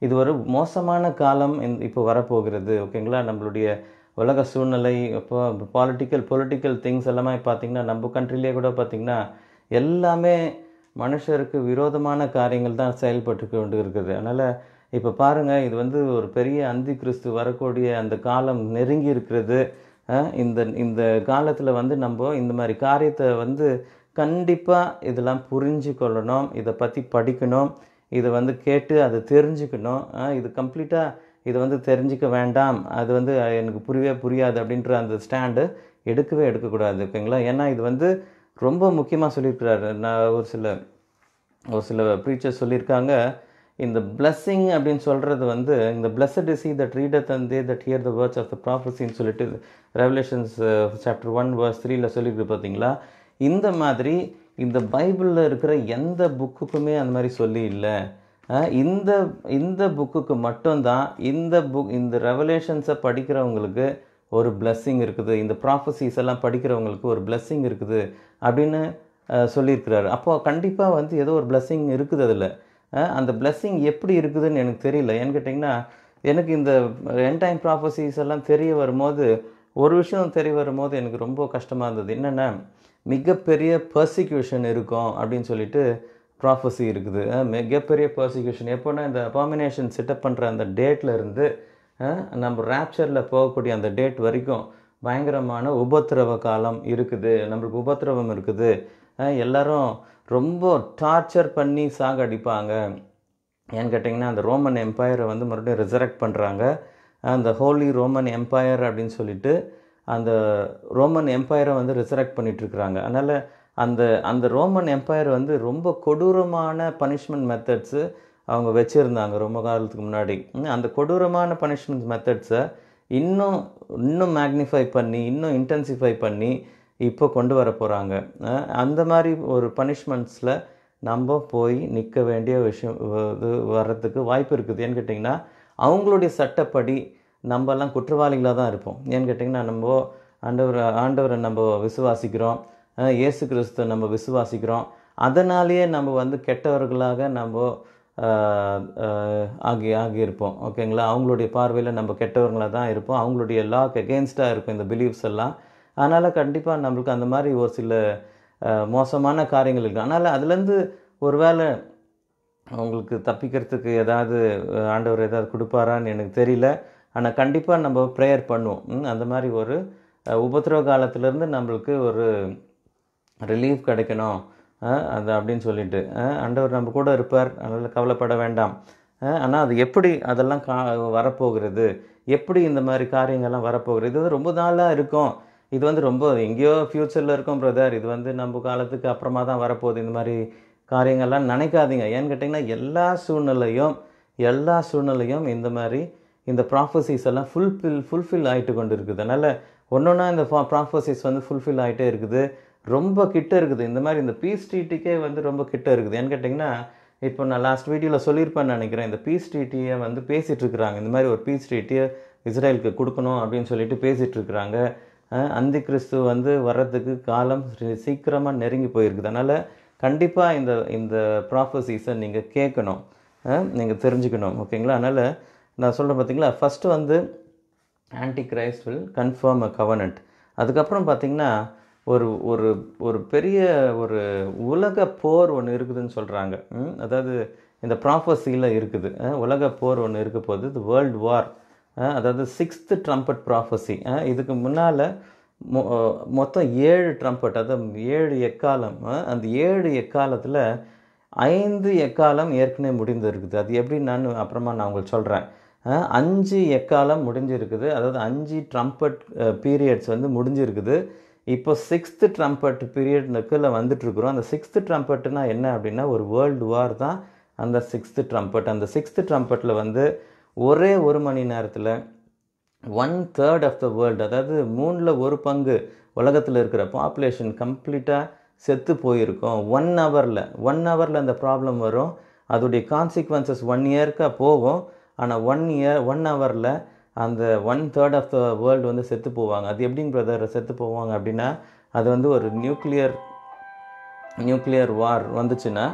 இது ஒரு மோசமான காலம் இப்போ வரப்போகிறது ஓகேங்களா நம்மளுடைய உலக சூழ்நிலை இப்போ பாலிட்டிக்கல் பொலிட்டிக்கல் திங்ஸ் எல்லாமே பார்த்திங்கன்னா நம்ம கண்ட்ரிலேயே கூட பார்த்திங்கன்னா எல்லாமே மனுஷருக்கு விரோதமான காரியங்கள் தான் செயல்பட்டு கொண்டு இருக்குது அதனால் இப்போ பாருங்கள் இது வந்து ஒரு பெரிய அந்தி கிறிஸ்து வரக்கூடிய அந்த காலம் நெருங்கி இருக்கிறது இந்த இந்த காலத்தில் வந்து நம்ம இந்த மாதிரி காரியத்தை வந்து கண்டிப்பாக இதெல்லாம் புரிஞ்சு கொள்ளணும் இதை பற்றி படிக்கணும் இது வந்து கேட்டு அதை தெரிஞ்சுக்கணும் இது கம்ப்ளீட்டாக இது வந்து தெரிஞ்சிக்க வேண்டாம் அது வந்து எனக்கு புரியவே புரியாது அப்படின்ற அந்த ஸ்டாண்டு எடுக்கவே எடுக்கக்கூடாது ஓகேங்களா ஏன்னா இது வந்து ரொம்ப முக்கியமாக சொல்லியிருக்கிறாரு நான் ஒரு சில ஒரு சில ப்ரீச்சர்ஸ் சொல்லியிருக்காங்க இந்த பிளஸ்ஸிங் அப்படின்னு சொல்கிறது வந்து இந்த blessed is the reader and they that hear the words of the ப்ராஃபஸின்னு சொல்லிட்டு ரெவலேஷன்ஸ் சாப்டர் ஒன் வேர்ஸ் த்ரீயில் சொல்லியிருக்கு பார்த்தீங்களா இந்த மாதிரி இந்த பைபிளில் இருக்கிற எந்த புக்குக்குமே அந்த மாதிரி சொல்லி இல்லை இந்த இந்த புக்குக்கு மட்டும்தான் இந்த புக் இந்த ரெவலேஷன்ஸை படிக்கிறவங்களுக்கு ஒரு பிளஸ்ஸிங் இருக்குது இந்த ப்ராஃபஸிஸ் எல்லாம் படிக்கிறவங்களுக்கு ஒரு பிளஸ்ஸிங் இருக்குது அப்படின்னு சொல்லியிருக்கிறாரு அப்போது கண்டிப்பாக வந்து ஏதோ ஒரு பிளஸ்ஸிங் இருக்குது அதில் அந்த பிளஸ்ஸிங் எப்படி இருக்குதுன்னு எனக்கு தெரியல ஏன்னு கேட்டிங்கன்னா எனக்கு இந்த என் டைம் ப்ராஃபஸிஸ் எல்லாம் தெரிய வரும்போது ஒரு விஷயம் தெரிய வரும்போது எனக்கு ரொம்ப கஷ்டமாக இருந்தது என்னென்னா மிகப்பெரிய பர்சிக்யூஷன் இருக்கும் அப்படின்னு சொல்லிட்டு ப்ராஃபஸி இருக்குது மிகப்பெரிய பர்சிக்யூஷன் எப்போன்னா இந்த அபாமினேஷன் செட்டப் பண்ணுற அந்த டேட்லேருந்து நம்ம ரேப்சரில் போகக்கூடிய அந்த டேட் வரைக்கும் பயங்கரமான உபத்திரவ காலம் இருக்குது நம்மளுக்கு உபத்திரவம் இருக்குது எல்லோரும் ரொம்ப டார்ச்சர் பண்ணி அடிப்பாங்க ஏன்னு கேட்டிங்கன்னா அந்த ரோமன் எம்பையரை வந்து மறுபடியும் ரிசரக்ட் பண்ணுறாங்க அந்த ஹோலி ரோமன் எம்பையர் அப்படின்னு சொல்லிட்டு அந்த ரோமன் எம்பையரை வந்து ரிசரக்ட் பண்ணிகிட்ருக்குறாங்க அதனால் அந்த அந்த ரோமன் எம்பையர் வந்து ரொம்ப கொடூரமான பனிஷ்மெண்ட் மெத்தட்ஸு அவங்க வச்சுருந்தாங்க ரொம்ப காலத்துக்கு முன்னாடி அந்த கொடூரமான பனிஷ்மெண்ட் மெத்தட்ஸை இன்னும் இன்னும் மேக்னிஃபை பண்ணி இன்னும் இன்டென்சிஃபை பண்ணி இப்போ கொண்டு வர போகிறாங்க அந்த மாதிரி ஒரு பனிஷ்மெண்ட்ஸில் நம்ம போய் நிற்க வேண்டிய விஷயம் இது வர்றதுக்கு வாய்ப்பு இருக்குது ஏன்னு கேட்டிங்கன்னா அவங்களுடைய சட்டப்படி நம்மலாம் குற்றவாளிகளாக தான் இருப்போம் ஏன்னு கேட்டிங்கன்னா நம்ம ஆண்டவர் ஆண்டவரை நம்ம விசுவாசிக்கிறோம் இயேசு கிறிஸ்துவை நம்ம விசுவாசிக்கிறோம் அதனாலேயே நம்ம வந்து கெட்டவர்களாக நம்ம ஆகி ஆகியிருப்போம் ஓகேங்களா அவங்களுடைய பார்வையில் நம்ம கெட்டவர்களாக தான் இருப்போம் அவங்களுடைய லாக் எகெயின்ஸ்டாக இருக்கும் இந்த பிலீவ்ஸ் எல்லாம் அதனால் கண்டிப்பாக நம்மளுக்கு அந்த மாதிரி ஒரு சில மோசமான காரியங்கள் இருக்குது அதனால் அதுலேருந்து ஒரு வேளை அவங்களுக்கு தப்பிக்கிறதுக்கு ஏதாவது ஆண்டவர் ஏதாவது கொடுப்பாரான்னு எனக்கு தெரியல ஆனால் கண்டிப்பாக நம்ம ப்ரேயர் பண்ணுவோம் அந்த மாதிரி ஒரு உபத்திரவ காலத்திலேருந்து நம்மளுக்கு ஒரு ரிலீஃப் கிடைக்கணும் அது அப்படின்னு சொல்லிட்டு ஆண்டவர் நம்ம கூட இருப்பார் அதனால் கவலைப்பட வேண்டாம் ஆனால் அது எப்படி அதெல்லாம் கா வரப்போகிறது எப்படி இந்த மாதிரி காரியங்கள்லாம் வரப்போகிறது இது ரொம்ப நாளாக இருக்கும் இது வந்து ரொம்ப எங்கேயோ ஃப்யூச்சரில் இருக்கும் பிரதர் இது வந்து நம்ம காலத்துக்கு அப்புறமா தான் வரப்போகுது இந்த மாதிரி காரியங்கள்லாம் நினைக்காதீங்க ஏன்னு கேட்டிங்கன்னா எல்லா சூழ்நிலையும் எல்லா சூழ்நிலையும் இந்த மாதிரி இந்த ப்ராஃபஸிஸ் எல்லாம் ஃபுல்ஃபில் ஃபுல்ஃபில் ஆகிட்டு கொண்டு இருக்குது அதனால் ஒன்றொன்னா இந்த ஃபா ப்ராஃபஸிஸ் வந்து ஃபுல்ஃபில் ஆகிட்டே இருக்குது ரொம்ப கிட்ட இருக்குது இந்த மாதிரி இந்த பீஸ் ஸ்ட்ரீட்டுக்கே வந்து ரொம்ப கிட்ட இருக்குது ஏன்னு கேட்டிங்கன்னா இப்போ நான் லாஸ்ட் வீடியோவில் சொல்லியிருப்பேன்னு நினைக்கிறேன் இந்த பீஸ் ஸ்ட்ரீட்டியை வந்து பேசிகிட்டு இருக்கிறாங்க இந்த மாதிரி ஒரு பீஸ் ஸ்ட்ரீட்டியை இஸ்ரேலுக்கு கொடுக்கணும் அப்படின்னு சொல்லிட்டு பேசிகிட்டு இருக்கிறாங்க அந்தி கிறிஸ்து வந்து வர்றதுக்கு காலம் சீக்கிரமாக நெருங்கி போயிருக்குது அதனால் கண்டிப்பாக இந்த இந்த ப்ராஃபஸிஸை நீங்கள் கேட்கணும் நீங்கள் தெரிஞ்சுக்கணும் ஓகேங்களா அதனால் நான் சொல்கிறேன் பார்த்திங்களா ஃபஸ்ட்டு வந்து antichrist will confirm a government அதுக்கப்புறம் பார்த்திங்கன்னா ஒரு ஒரு ஒரு பெரிய ஒரு உலக போர் ஒன்று இருக்குதுன்னு சொல்கிறாங்க அதாவது இந்த ப்ராஃபஸியில் இருக்குது உலக போர் ஒன்று இருக்க போகுது இது வேர்ல்டு வார் அதாவது சிக்ஸ்த்து ட்ரம்பட் ப்ராஃபஸி இதுக்கு முன்னால் மொ மொத்தம் ஏழு ட்ரம்பட் அதாவது ஏழு எக்காலம் அந்த ஏழு எக்காலத்தில் ஐந்து எக்காலம் ஏற்கனவே முடிந்திருக்குது அது எப்படி நான் அப்புறமா நான் உங்களுக்கு சொல்கிறேன் அஞ்சு எக்காலம் முடிஞ்சிருக்குது அதாவது அஞ்சு ட்ரம்பட் பீரியட்ஸ் வந்து முடிஞ்சிருக்குது இப்போ சிக்ஸ்த்து ட்ரம்பட் பீரியட்னுக்குள்ளே வந்துட்டுருக்குறோம் அந்த சிக்ஸ்த்து ட்ரம்பட்டுனா என்ன அப்படின்னா ஒரு வேர்ல்டு வார் தான் அந்த சிக்ஸ்த்து ட்ரம்பட் அந்த சிக்ஸ்த்து ட்ரம்பட்டில் வந்து ஒரே ஒரு மணி நேரத்தில் one third of the world அதாவது மூணில் ஒரு பங்கு உலகத்தில் இருக்கிற பாப்புலேஷன் கம்ப்ளீட்டாக செத்து போயிருக்கோம் ஒன் ஹவரில் ஒன் ஹவரில் அந்த ப்ராப்ளம் வரும் அதோடைய கான்சிக்வன்சஸ் ஒன் இயர்க்காக போகும் ஆனால் ஒன் இயர் ஒன் ஹவரில் அந்த one third of the world வந்து செத்து போவாங்க அது எப்படிங்க பிரதர் செத்து போவாங்க அப்படின்னா அது வந்து ஒரு நியூக்ளியர் நியூக்ளியர் வார் வந்துச்சுன்னா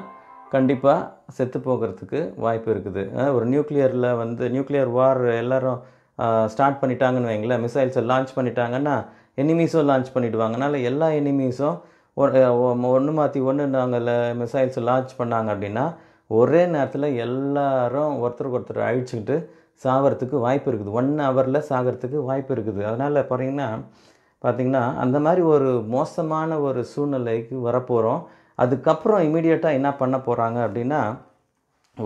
கண்டிப்பாக செத்து போகிறதுக்கு வாய்ப்பு இருக்குது ஒரு நியூக்ளியரில் வந்து நியூக்ளியர் வார் எல்லோரும் ஸ்டார்ட் பண்ணிட்டாங்கன்னு வைங்களேன் மிசைல்ஸை லான்ச் பண்ணிட்டாங்கன்னா எனிமீஸும் லான்ச் பண்ணிவிடுவாங்கனால எல்லா எனிமீஸும் ஒன்று மாற்றி ஒன்று நாங்கள் மிசைல்ஸ் லான்ச் பண்ணாங்க அப்படின்னா ஒரே நேரத்தில் எல்லாரும் ஒருத்தருக்கு ஒருத்தர் அழிச்சுக்கிட்டு சாகிறதுக்கு வாய்ப்பு இருக்குது ஒன் ஹவரில் சாகிறதுக்கு வாய்ப்பு இருக்குது அதனால் பார்த்திங்கன்னா பார்த்திங்கன்னா அந்த மாதிரி ஒரு மோசமான ஒரு சூழ்நிலைக்கு வரப்போகிறோம் அதுக்கப்புறம் இமீடியட்டாக என்ன பண்ண போகிறாங்க அப்படின்னா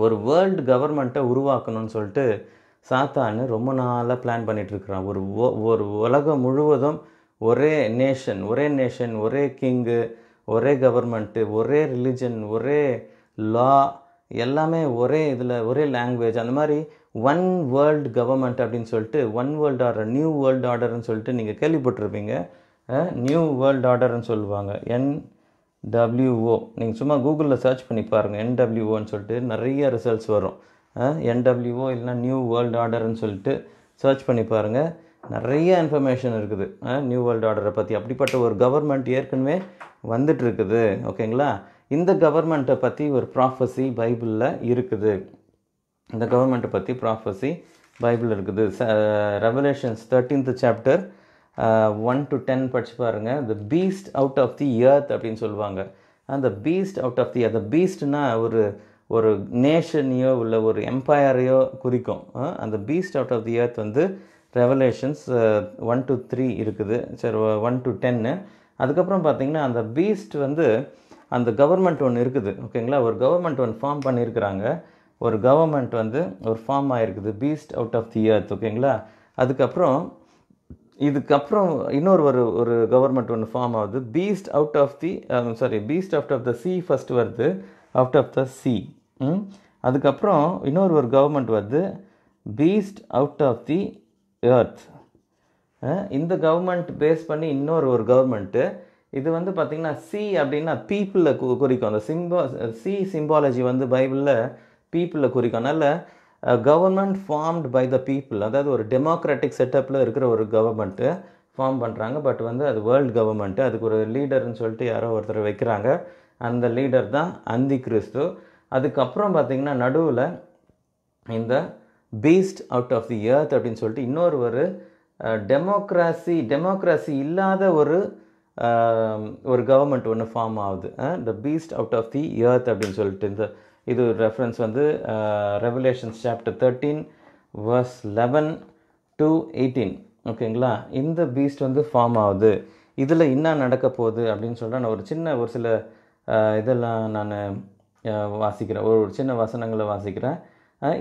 ஒரு வேர்ல்டு கவர்மெண்ட்டை உருவாக்கணும்னு சொல்லிட்டு சாத்தான்னு ரொம்ப நாளாக பிளான் பண்ணிகிட்ருக்குறான் ஒரு ஒரு உலகம் முழுவதும் ஒரே நேஷன் ஒரே நேஷன் ஒரே கிங்கு ஒரே கவர்மெண்ட்டு ஒரே ரிலிஜன் ஒரே லா எல்லாமே ஒரே இதில் ஒரே லாங்குவேஜ் அந்த மாதிரி ஒன் வேர்ல்டு கவர்மெண்ட் அப்படின்னு சொல்லிட்டு one world order new world ஆர்டர்னு சொல்லிட்டு நீங்கள் கேள்விப்பட்டிருப்பீங்க நியூ வேர்ல்டு ஆர்டர்னு சொல்லுவாங்க என்டபிள்யூஓ நீங்கள் சும்மா கூகுளில் சர்ச் பண்ணி பாருங்கள் என்டபிள்யூஓன்னு சொல்லிட்டு நிறைய ரிசல்ட்ஸ் வரும் என்டபிள்யூஓ இல்லைனா நியூ வேர்ல்டு ஆர்டர்னு சொல்லிட்டு சர்ச் பண்ணி பாருங்கள் நிறைய இன்ஃபர்மேஷன் இருக்குது நியூ வேர்ல்டு ஆர்டரை பற்றி அப்படிப்பட்ட ஒரு கவர்மெண்ட் ஏற்கனவே வந்துட்டு இருக்குது ஓகேங்களா இந்த கவர்மெண்ட்டை பற்றி ஒரு ப்ராஃபஸி பைபிளில் இருக்குது இந்த கவர்மெண்ட்டை பற்றி ப்ராஃபஸி பைபிள் இருக்குது Revelations thirteenth chapter one to ten படிச்சு பாருங்கள் the beast out of the earth அப்படின்னு சொல்லுவாங்க அந்த பீஸ்ட் அவுட் ஆஃப் தி அந்த பீஸ்ட்னா ஒரு ஒரு நேஷனையோ உள்ள ஒரு எம்பையரையோ குறிக்கும் அந்த beast out of the earth வந்து ரெவலேஷன்ஸ் ஒன் டு த்ரீ இருக்குது சரி ஒன் டு டென்னு அதுக்கப்புறம் பார்த்தீங்கன்னா அந்த பீஸ்ட் வந்து அந்த கவர்மெண்ட் ஒன்று இருக்குது ஓகேங்களா ஒரு கவர்மெண்ட் ஒன்று ஃபார்ம் பண்ணியிருக்கிறாங்க ஒரு கவர்மெண்ட் வந்து ஒரு ஃபார்ம் ஆகிருக்குது beast out of the earth ஓகேங்களா அதுக்கப்புறம் இதுக்கப்புறம் இன்னொரு ஒரு ஒரு கவர்மெண்ட் ஒன்று ஃபார்ம் ஆகுது beast out of the sorry beast out of the sea first வருது அவுட் ஆஃப் த சி அதுக்கப்புறம் இன்னொரு ஒரு கவர்மெண்ட் வருது beast out of the earth இந்த கவர்மெண்ட் பேஸ் பண்ணி இன்னொரு ஒரு கவர்மெண்ட்டு இது வந்து பார்த்திங்கன்னா சி அப்படின்னா பீப்புளில் கு குறிக்கும் அந்த சிம்பா சி சிம்பாலஜி வந்து பைபிளில் பீப்புளில் குறிக்கும் அதனால் government formed by the people அதாவது ஒரு டெமோக்ராட்டிக் செட்டப்பில் இருக்கிற ஒரு கவர்மெண்ட்டு ஃபார்ம் பண்ணுறாங்க பட் வந்து அது வேர்ல்டு கவர்மெண்ட்டு அதுக்கு ஒரு லீடர்னு சொல்லிட்டு யாரோ ஒருத்தர் வைக்கிறாங்க அந்த லீடர் தான் அந்தி கிறிஸ்து அதுக்கப்புறம் பார்த்திங்கன்னா நடுவில் இந்த beast out of the earth அப்படின்னு சொல்லிட்டு இன்னொரு ஒரு டெமோக்ராசி டெமோக்ராசி இல்லாத ஒரு ஒரு கவர்மெண்ட் ஒன்று ஃபார்ம் ஆகுது the beast out of the earth அப்படின்னு சொல்லிட்டு இந்த இது ஒரு ரெஃபரன்ஸ் வந்து Revelations chapter thirteen verse eleven to eighteen ஓகேங்களா இந்த பீஸ்ட் வந்து ஃபார்ம் ஆகுது இதில் என்ன நடக்க போகுது அப்படின்னு சொல்கிறேன் நான் ஒரு சின்ன ஒரு சில இதெல்லாம் நான் வாசிக்கிறேன் ஒரு சின்ன வசனங்களை வாசிக்கிறேன்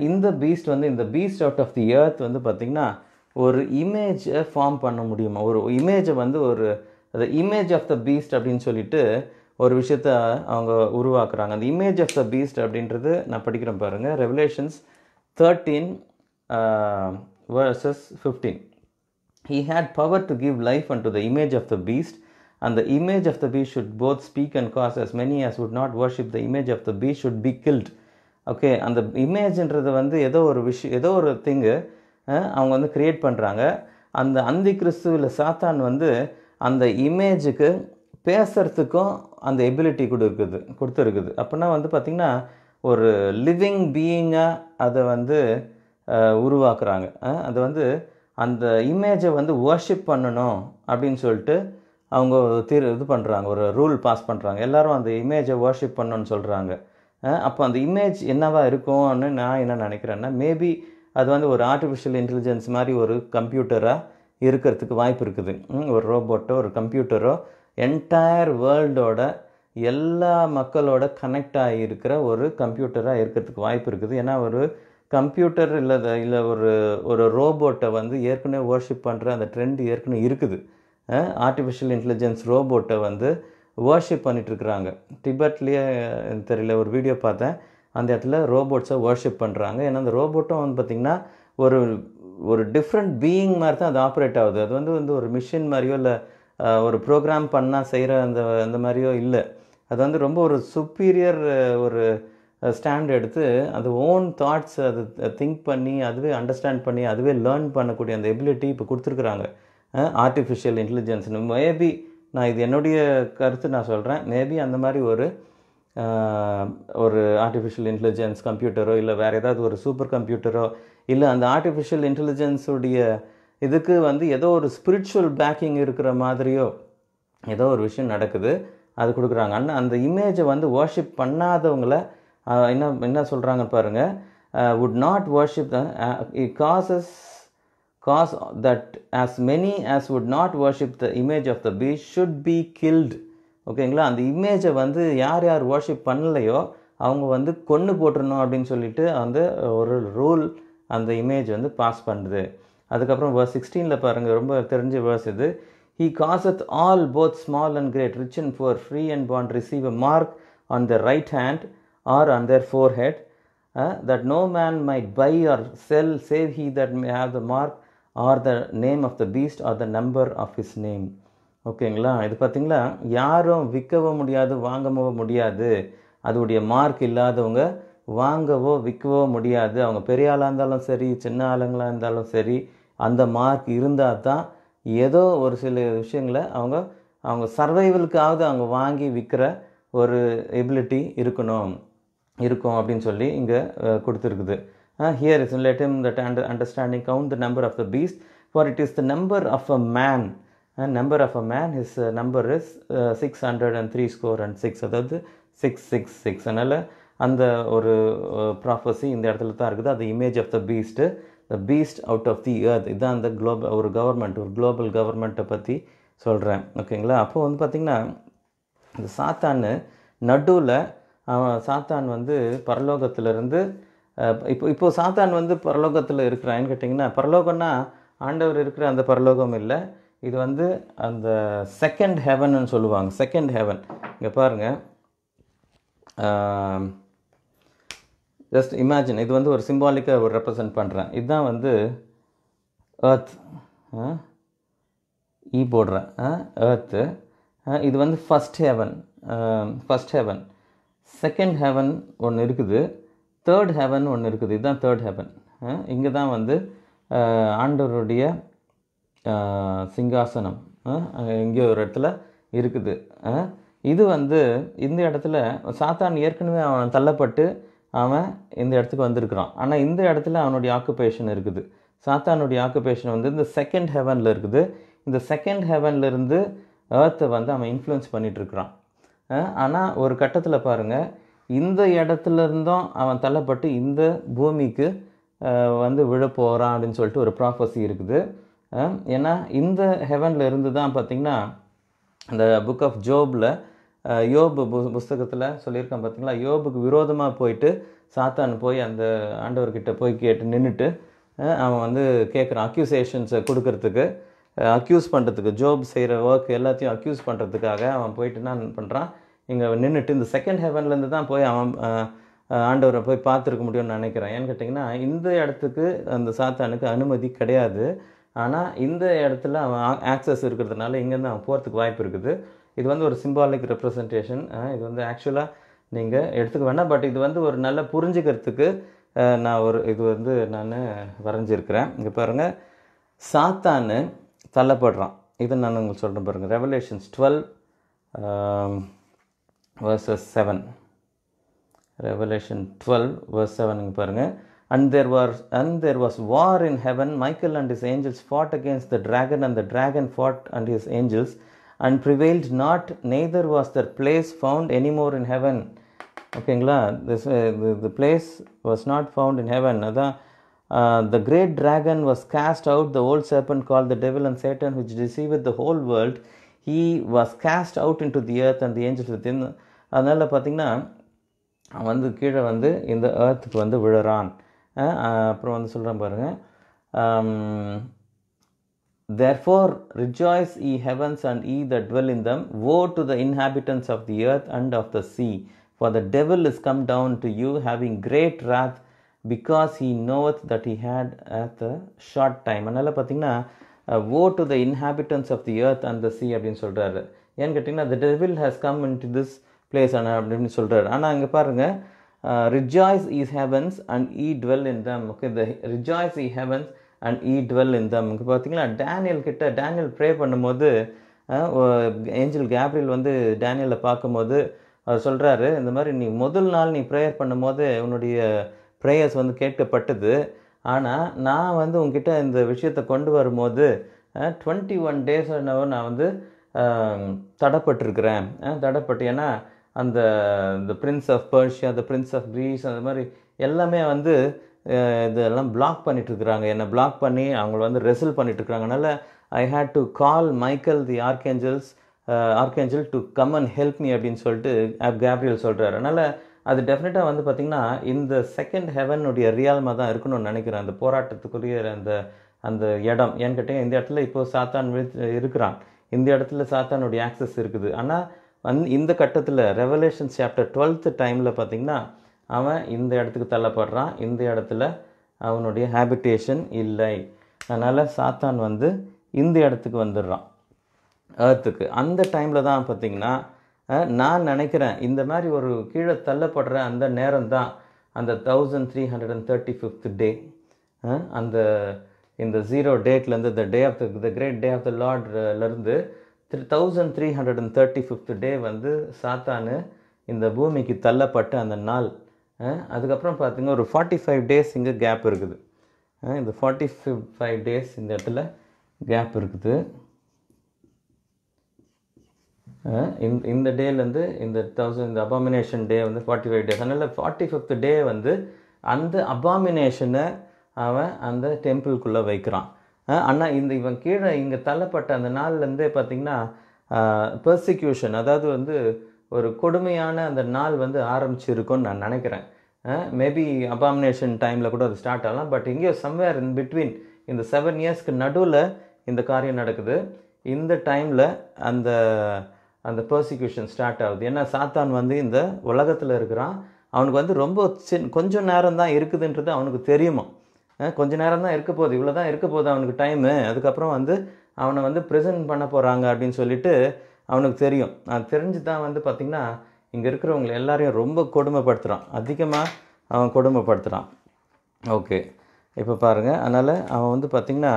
இந்த பீஸ்ட் வந்து இந்த beast out of the earth வந்து பார்த்திங்கன்னா ஒரு இமேஜை ஃபார்ம் பண்ண முடியுமா ஒரு இமேஜை வந்து ஒரு the image of the beast அப்படின்னு சொல்லிட்டு ஒரு விஷயத்த அவங்க உருவாக்குறாங்க அந்த இமேஜ் ஆஃப் த பீஸ்ட் அப்படின்றது நான் படிக்கிறேன் பாருங்கள் Revelations thirteen verses fifteen he had power to give life and to the image of the beast அந்த image of the beast should both speak and cause as many as would not worship the image of the beast should be killed okay அந்த இமேஜ்ன்றது வந்து ஏதோ ஒரு விஷயம் ஏதோ ஒரு திங்கு அவங்க வந்து க்ரியேட் பண்ணுறாங்க அந்த அந்தி கிறிஸ்துவில் சாத்தான் வந்து அந்த இமேஜுக்கு பேசுகிறதுக்கும் அந்த எபிலிட்டி கொடுக்குது கொடுத்துருக்குது அப்படின்னா வந்து பார்த்திங்கன்னா ஒரு லிவிங் பீயிங்காக அதை வந்து உருவாக்குறாங்க அது வந்து அந்த இமேஜை வந்து ஓர்ஷிப் பண்ணணும் அப்படின்னு சொல்லிட்டு அவங்க தீர் இது பண்ணுறாங்க ஒரு ரூல் பாஸ் பண்ணுறாங்க எல்லோரும் அந்த இமேஜை ஓர்ஷிப் பண்ணணும்னு சொல்கிறாங்க அப்போ அந்த இமேஜ் என்னவாக இருக்கும்னு நான் என்ன நினைக்கிறேன்னா மேபி அது வந்து ஒரு ஆர்டிஃபிஷியல் இன்டெலிஜென்ஸ் மாதிரி ஒரு கம்ப்யூட்டராக இருக்கிறதுக்கு வாய்ப்பு இருக்குது ஒரு ரோபோட்டோ ஒரு கம்ப்யூட்டரோ என்டையர் வேர்ல்டோட எல்லா மக்களோட கனெக்ட் ஆகியிருக்கிற ஒரு கம்ப்யூட்டராக இருக்கிறதுக்கு வாய்ப்பு இருக்குது ஏன்னா ஒரு கம்ப்யூட்டர் இல்லை இல்லை ஒரு ஒரு ரோபோட்டை வந்து ஏற்கனவே வேர்ஷிப் பண்ணுற அந்த ட்ரெண்ட் ஏற்கனவே இருக்குது ஆர்டிஃபிஷியல் இன்டெலிஜென்ஸ் ரோபோட்டை வந்து வேர்ஷிப் பண்ணிகிட்ருக்குறாங்க டிபெட்லேயே தெரியல ஒரு வீடியோ பார்த்தேன் அந்த இடத்துல ரோபோட்ஸை வேர்ஷிப் பண்ணுறாங்க ஏன்னா அந்த ரோபோட்டும் வந்து பார்த்திங்கன்னா ஒரு ஒரு டிஃப்ரெண்ட் பீயிங் மாதிரி தான் அது ஆப்ரேட் ஆகுது அது வந்து வந்து ஒரு மிஷின் மாதிரியோ இல்லை ஒரு ப்ரோக்ராம் பண்ணால் செய்கிற அந்த அந்த மாதிரியோ இல்லை அது வந்து ரொம்ப ஒரு சுப்பீரியர் ஒரு ஸ்டாண்ட் எடுத்து அது ஓன் தாட்ஸ் அது திங்க் பண்ணி அதுவே அண்டர்ஸ்டாண்ட் பண்ணி அதுவே லேர்ன் பண்ணக்கூடிய அந்த எபிலிட்டி இப்போ கொடுத்துருக்குறாங்க ஆர்டிஃபிஷியல் இன்டெலிஜென்ஸ்னு மேபி நான் இது என்னுடைய கருத்து நான் சொல்கிறேன் மேபி அந்த மாதிரி ஒரு ஒரு ஆர்டிஃபிஷியல் இன்டெலிஜென்ஸ் கம்ப்யூட்டரோ இல்லை வேறு ஏதாவது ஒரு சூப்பர் கம்ப்யூட்டரோ இல்லை அந்த ஆர்டிஃபிஷியல் இன்டெலிஜென்ஸுடைய இதுக்கு வந்து ஏதோ ஒரு ஸ்பிரிச்சுவல் பேக்கிங் இருக்கிற மாதிரியோ ஏதோ ஒரு விஷயம் நடக்குது அது கொடுக்குறாங்க ஆனால் அந்த இமேஜை வந்து வர்ஷிப் பண்ணாதவங்கள என்ன என்ன சொல்கிறாங்க பாருங்கள் would not worship the causes cause that as many as would not worship the image of the beast should be killed ஓகேங்களா அந்த இமேஜை வந்து யார் யார் வர்ஷிப் பண்ணலையோ அவங்க வந்து கொன்று போட்டுருணும் அப்படின்னு சொல்லிட்டு வந்து ஒரு ரூல் அந்த இமேஜ் வந்து பாஸ் பண்ணுது அதுக்கப்புறம் வேர்ஸ் சிக்ஸ்டீனில் பாருங்கள் ரொம்ப தெரிஞ்ச வேர்ஸ் இது he causeth all both small and great rich and poor free and bond receive a mark on the right hand or on their forehead that no man might buy or sell save he that may have the mark or the name of the beast or the number of his name ஓகேங்களா இது பார்த்திங்களா யாரும் விற்கவும் முடியாது வாங்கவும் முடியாது அதோடைய mark இல்லாதவங்க வாங்கவோ விற்கவோ முடியாது அவங்க பெரிய ஆளாக இருந்தாலும் சரி சின்ன ஆளுங்களாக இருந்தாலும் சரி அந்த மார்க் இருந்தால் தான் ஏதோ ஒரு சில விஷயங்களை அவங்க அவங்க சர்வைவலுக்காவது அவங்க வாங்கி விற்கிற ஒரு எபிலிட்டி இருக்கணும் இருக்கும் அப்படின்னு சொல்லி இங்கே கொடுத்துருக்குது here is let him that under understanding count the number of the beast for it is the number of a man number of a man is number is six hundred and three score and six அதாவது six six six அதனால் அந்த ஒரு prophecy இந்த இடத்துல தான் இருக்குது அது image of the beast the beast out of the earth இதான் அந்த குளோபல் ஒரு கவர்மெண்ட் ஒரு குளோபல் கவர்மெண்ட்டை பற்றி சொல்கிறேன் ஓகேங்களா அப்போது வந்து பார்த்திங்கன்னா இந்த சாத்தான் நடுவில் அவன் சாத்தான் வந்து பரலோகத்திலிருந்து இப்போ இப்போது சாத்தான் வந்து பரலோகத்தில் இருக்கிறான்னு கேட்டிங்கன்னா பரலோகம்னா ஆண்டவர் இருக்கிற அந்த பரலோகம் இல்லை இது வந்து அந்த செகண்ட் ஹெவன்னு சொல்லுவாங்க செகண்ட் ஹெவன் இங்கே பாருங்கள் ஜஸ்ட் இமேஜின் இது வந்து ஒரு சிம்பாலிக்காக ஒரு ரெப்ரசன்ட் பண்ணுறேன் இதுதான் வந்து ஏர்த் இ e போடுறேன் ஏர்த்து இது வந்து first heaven first heaven second heaven ஒன்று இருக்குது தேர்ட் ஹெவன் ஒன்று இருக்குது இதுதான் தேர்ட் ஹெவன் இங்கே தான் வந்து ஆண்டவருடைய சிங்காசனம் இங்கே ஒரு இடத்துல இருக்குது இது வந்து இந்த இடத்துல சாத்தான் ஏற்கனவே அவன் தள்ளப்பட்டு அவன் இந்த இடத்துக்கு வந்திருக்கிறான் ஆனால் இந்த இடத்துல அவனுடைய ஆக்குபேஷன் இருக்குது சாத்தானுடைய ஆக்குபேஷன் வந்து இந்த செகண்ட் ஹெவனில் இருக்குது இந்த செகண்ட் ஹெவன்லேருந்து ஏர்த்தை வந்து அவன் இன்ஃப்ளூயன்ஸ் பண்ணிகிட்ருக்கிறான் ஆனால் ஒரு கட்டத்தில் பாருங்கள் இந்த இடத்துல இருந்தும் அவன் தள்ளப்பட்டு இந்த பூமிக்கு வந்து விழப்போகிறான் அப்படின்னு சொல்லிட்டு ஒரு ப்ராஃபஸி இருக்குது ஏன்னா இந்த ஹெவனில் இருந்து தான் பார்த்திங்கன்னா இந்த புக் ஆஃப் ஜோபில் யோபு புஸ்தகத்தில் சொல்லியிருக்கேன் பார்த்தீங்களா யோபுக்கு விரோதமாக போயிட்டு சாத்தான் போய் அந்த ஆண்டவர்கிட்ட போய் கேட்டு நின்றுட்டு அவன் வந்து கேட்குறான் அக்யூசேஷன்ஸை கொடுக்கறதுக்கு அக்யூஸ் பண்ணுறதுக்கு ஜோப் செய்கிற ஒர்க் எல்லாத்தையும் அக்யூஸ் பண்ணுறதுக்காக அவன் போயிட்டு என்ன பண்ணுறான் இங்கே நின்றுட்டு இந்த செகண்ட் ஹெவன்லேருந்து தான் போய் அவன் ஆண்டவரை போய் பார்த்துருக்க முடியும்னு நினைக்கிறேன் ஏன்னு கேட்டிங்கன்னா இந்த இடத்துக்கு அந்த சாத்தானுக்கு அனுமதி கிடையாது ஆனால் இந்த இடத்துல அவன் ஆக்சஸ் இருக்கிறதுனால இங்கேருந்து அவன் போகிறதுக்கு வாய்ப்பு இருக்குது இது வந்து ஒரு சிம்பாலிக் ரெப்ரசன்டேஷன் இது வந்து ஆக்சுவலாக நீங்கள் எடுத்துக்க வேணாம் பட் இது வந்து ஒரு நல்ல புரிஞ்சுக்கிறதுக்கு நான் ஒரு இது வந்து நான் வரைஞ்சிருக்கிறேன் இங்கே பாருங்கள் சாத்தானு தள்ளப்படுறான் இதை நான் உங்களுக்கு சொல்கிறேன் பாருங்கள் Revelations twelve verses seven Revelation twelve verse செவனுங்க பாருங்கள் and there war and there was war in heaven Michael and his angels fought against the dragon and the dragon fought and his angels and prevailed not neither was their place found anymore in heaven ஓகேங்களா this the place was not found in heaven அதான் the great dragon was cast out the old serpent call the devil and Satan which receive the whole world he was cast out into the earth and the angel with in அதனால் பார்த்திங்கன்னா அவன் வந்து கீழே வந்து இந்த ஏர்த்துக்கு வந்து விழறான் அப்புறம் வந்து சொல்கிறேன் பாருங்கள் Therefore, rejoice ye heavens and ye that dwell in them. Woe to the inhabitants of the earth and of the sea, for the devil is come down to you, having great wrath, because he knoweth that he had at a short time. அதனால் woe to the inhabitants of the earth and the sea அப்படின்னு சொல்கிறாரு ஏன்னு கேட்டிங்கன்னா the devil has come into this place அப்படின்னு சொல்கிறாரு ஆனால் அங்கே பாருங்கள் rejoice is heavens and ye dwell in them okay the rejoice ye heavens and ye e dwell இந்த இங்கே பார்த்தீங்களா டேனியல் கிட்ட டேனியல் ப்ரே பண்ணும்போது ஏஞ்சல் கேப்ரியல் வந்து டேனியலில் பார்க்கும்போது அவர் சொல்கிறாரு இந்த மாதிரி நீ முதல் நாள் நீ ப்ரேயர் பண்ணும்போது உன்னுடைய ப்ரேயர்ஸ் வந்து கேட்கப்பட்டது ஆனால் நான் வந்து உங்ககிட்ட இந்த விஷயத்தை கொண்டு வரும்போது டுவெண்ட்டி ஒன் டேஸ் நான் வந்து தடப்பட்டிருக்கிறேன் தடப்பட்டு ஏன்னா அந்த இந்த prince of Persia the prince of Greece அந்த மாதிரி எல்லாமே வந்து இதெல்லாம் பிளாக் பண்ணிகிட்ருக்குறாங்க என்னை பிளாக் பண்ணி அவங்கள வந்து ரெசல் பண்ணிகிட்ருக்குறாங்க I had to call Michael the archangels archangel to come and help me அப்படின்னு சொல்லிட்டு கேப்ரியல் சொல்கிறாரு அதனால் அது டெஃபினட்டாக வந்து பார்த்திங்கன்னா இந்த செகண்ட் ஹெவனுடைய ரியால்மாக தான் இருக்கணும்னு நினைக்கிறேன் அந்த போராட்டத்துக்குரிய அந்த அந்த இடம் ஏன்னு கேட்டீங்கன்னா இந்த இடத்துல இப்போது சாத்தான் விழு இருக்கிறான் இந்த இடத்துல சாத்தானுடைய ஆக்சஸ் இருக்குது ஆனால் அந் இந்த கட்டத்தில் ரெவலேஷன் சாப்டர் டுவெல்த்து டைமில் பார்த்திங்கன்னா அவன் இந்த இடத்துக்கு தள்ளப்படுறான் இந்த இடத்துல அவனுடைய ஹேபிட்டேஷன் இல்லை அதனால் சாத்தான் வந்து இந்த இடத்துக்கு வந்துடுறான் ஏர்த்துக்கு அந்த டைமில் தான் பார்த்திங்கன்னா நான் நினைக்கிறேன் இந்த மாதிரி ஒரு கீழே தள்ளப்படுற அந்த நேரம் தான் அந்த thousand three hundred and thirty fifth day அந்த இந்த ஜீரோ டேட்லேருந்து the day of the the great day of the லார்ட்லேருந்து three thousand three hundred and thirty fifth day வந்து சாத்தானு இந்த பூமிக்கு தள்ளப்பட்ட அந்த நாள் அதுக்கப்புறம் பார்த்தீங்கன்னா ஒரு ஃபார்ட்டி ஃபைவ் டேஸ் இங்கே கேப் இருக்குது இந்த ஃபார்ட்டி ஃபைவ் ஃபைவ் டேஸ் இந்த இடத்துல கேப் இருக்குது இந்த இந்த டேலேருந்து இந்த தௌசண்ட் இந்த அபாமினேஷன் டே வந்து ஃபார்ட்டி ஃபைவ் டேஸ் அதனால் ஃபார்ட்டி ஃபிஃப்த் டே வந்து அந்த அபாமினேஷனை அவன் அந்த டெம்பிள்குள்ளே வைக்கிறான் ஆனால் இந்த இவன் கீழே இங்கே தள்ளப்பட்ட அந்த நாள்லேருந்தே பார்த்திங்கன்னா பெர்சிக்யூஷன் அதாவது வந்து ஒரு கொடுமையான அந்த நாள் வந்து ஆரம்பிச்சிருக்கும்னு நான் நினைக்கிறேன் மேபி அபாமினேஷன் டைமில் கூட அது ஸ்டார்ட் ஆகலாம் பட் இங்கேயோ சம்வேர் இன் பிட்வீன் இந்த செவன் இயர்ஸ்க்கு நடுவில் இந்த காரியம் நடக்குது இந்த டைமில் அந்த அந்த பர்சிக்யூஷன் ஸ்டார்ட் ஆகுது ஏன்னா சாத்தான் வந்து இந்த உலகத்தில் இருக்கிறான் அவனுக்கு வந்து ரொம்ப சின் கொஞ்சம் நேரம் தான் இருக்குதுன்றது அவனுக்கு தெரியுமா கொஞ்சம் நேரம் தான் இருக்க போகுது இவ்வளோ தான் இருக்க போகுது அவனுக்கு டைமு அதுக்கப்புறம் வந்து அவனை வந்து ப்ரெசென்ட் பண்ண போகிறாங்க அப்படின்னு சொல்லிட்டு அவனுக்கு தெரியும் அது தெரிஞ்சு தான் வந்து பார்த்திங்கன்னா இங்கே இருக்கிறவங்களை எல்லாரையும் ரொம்ப கொடுமைப்படுத்துகிறான் அதிகமாக அவன் கொடுமைப்படுத்துகிறான் ஓகே இப்போ பாருங்கள் அதனால் அவன் வந்து பார்த்திங்கன்னா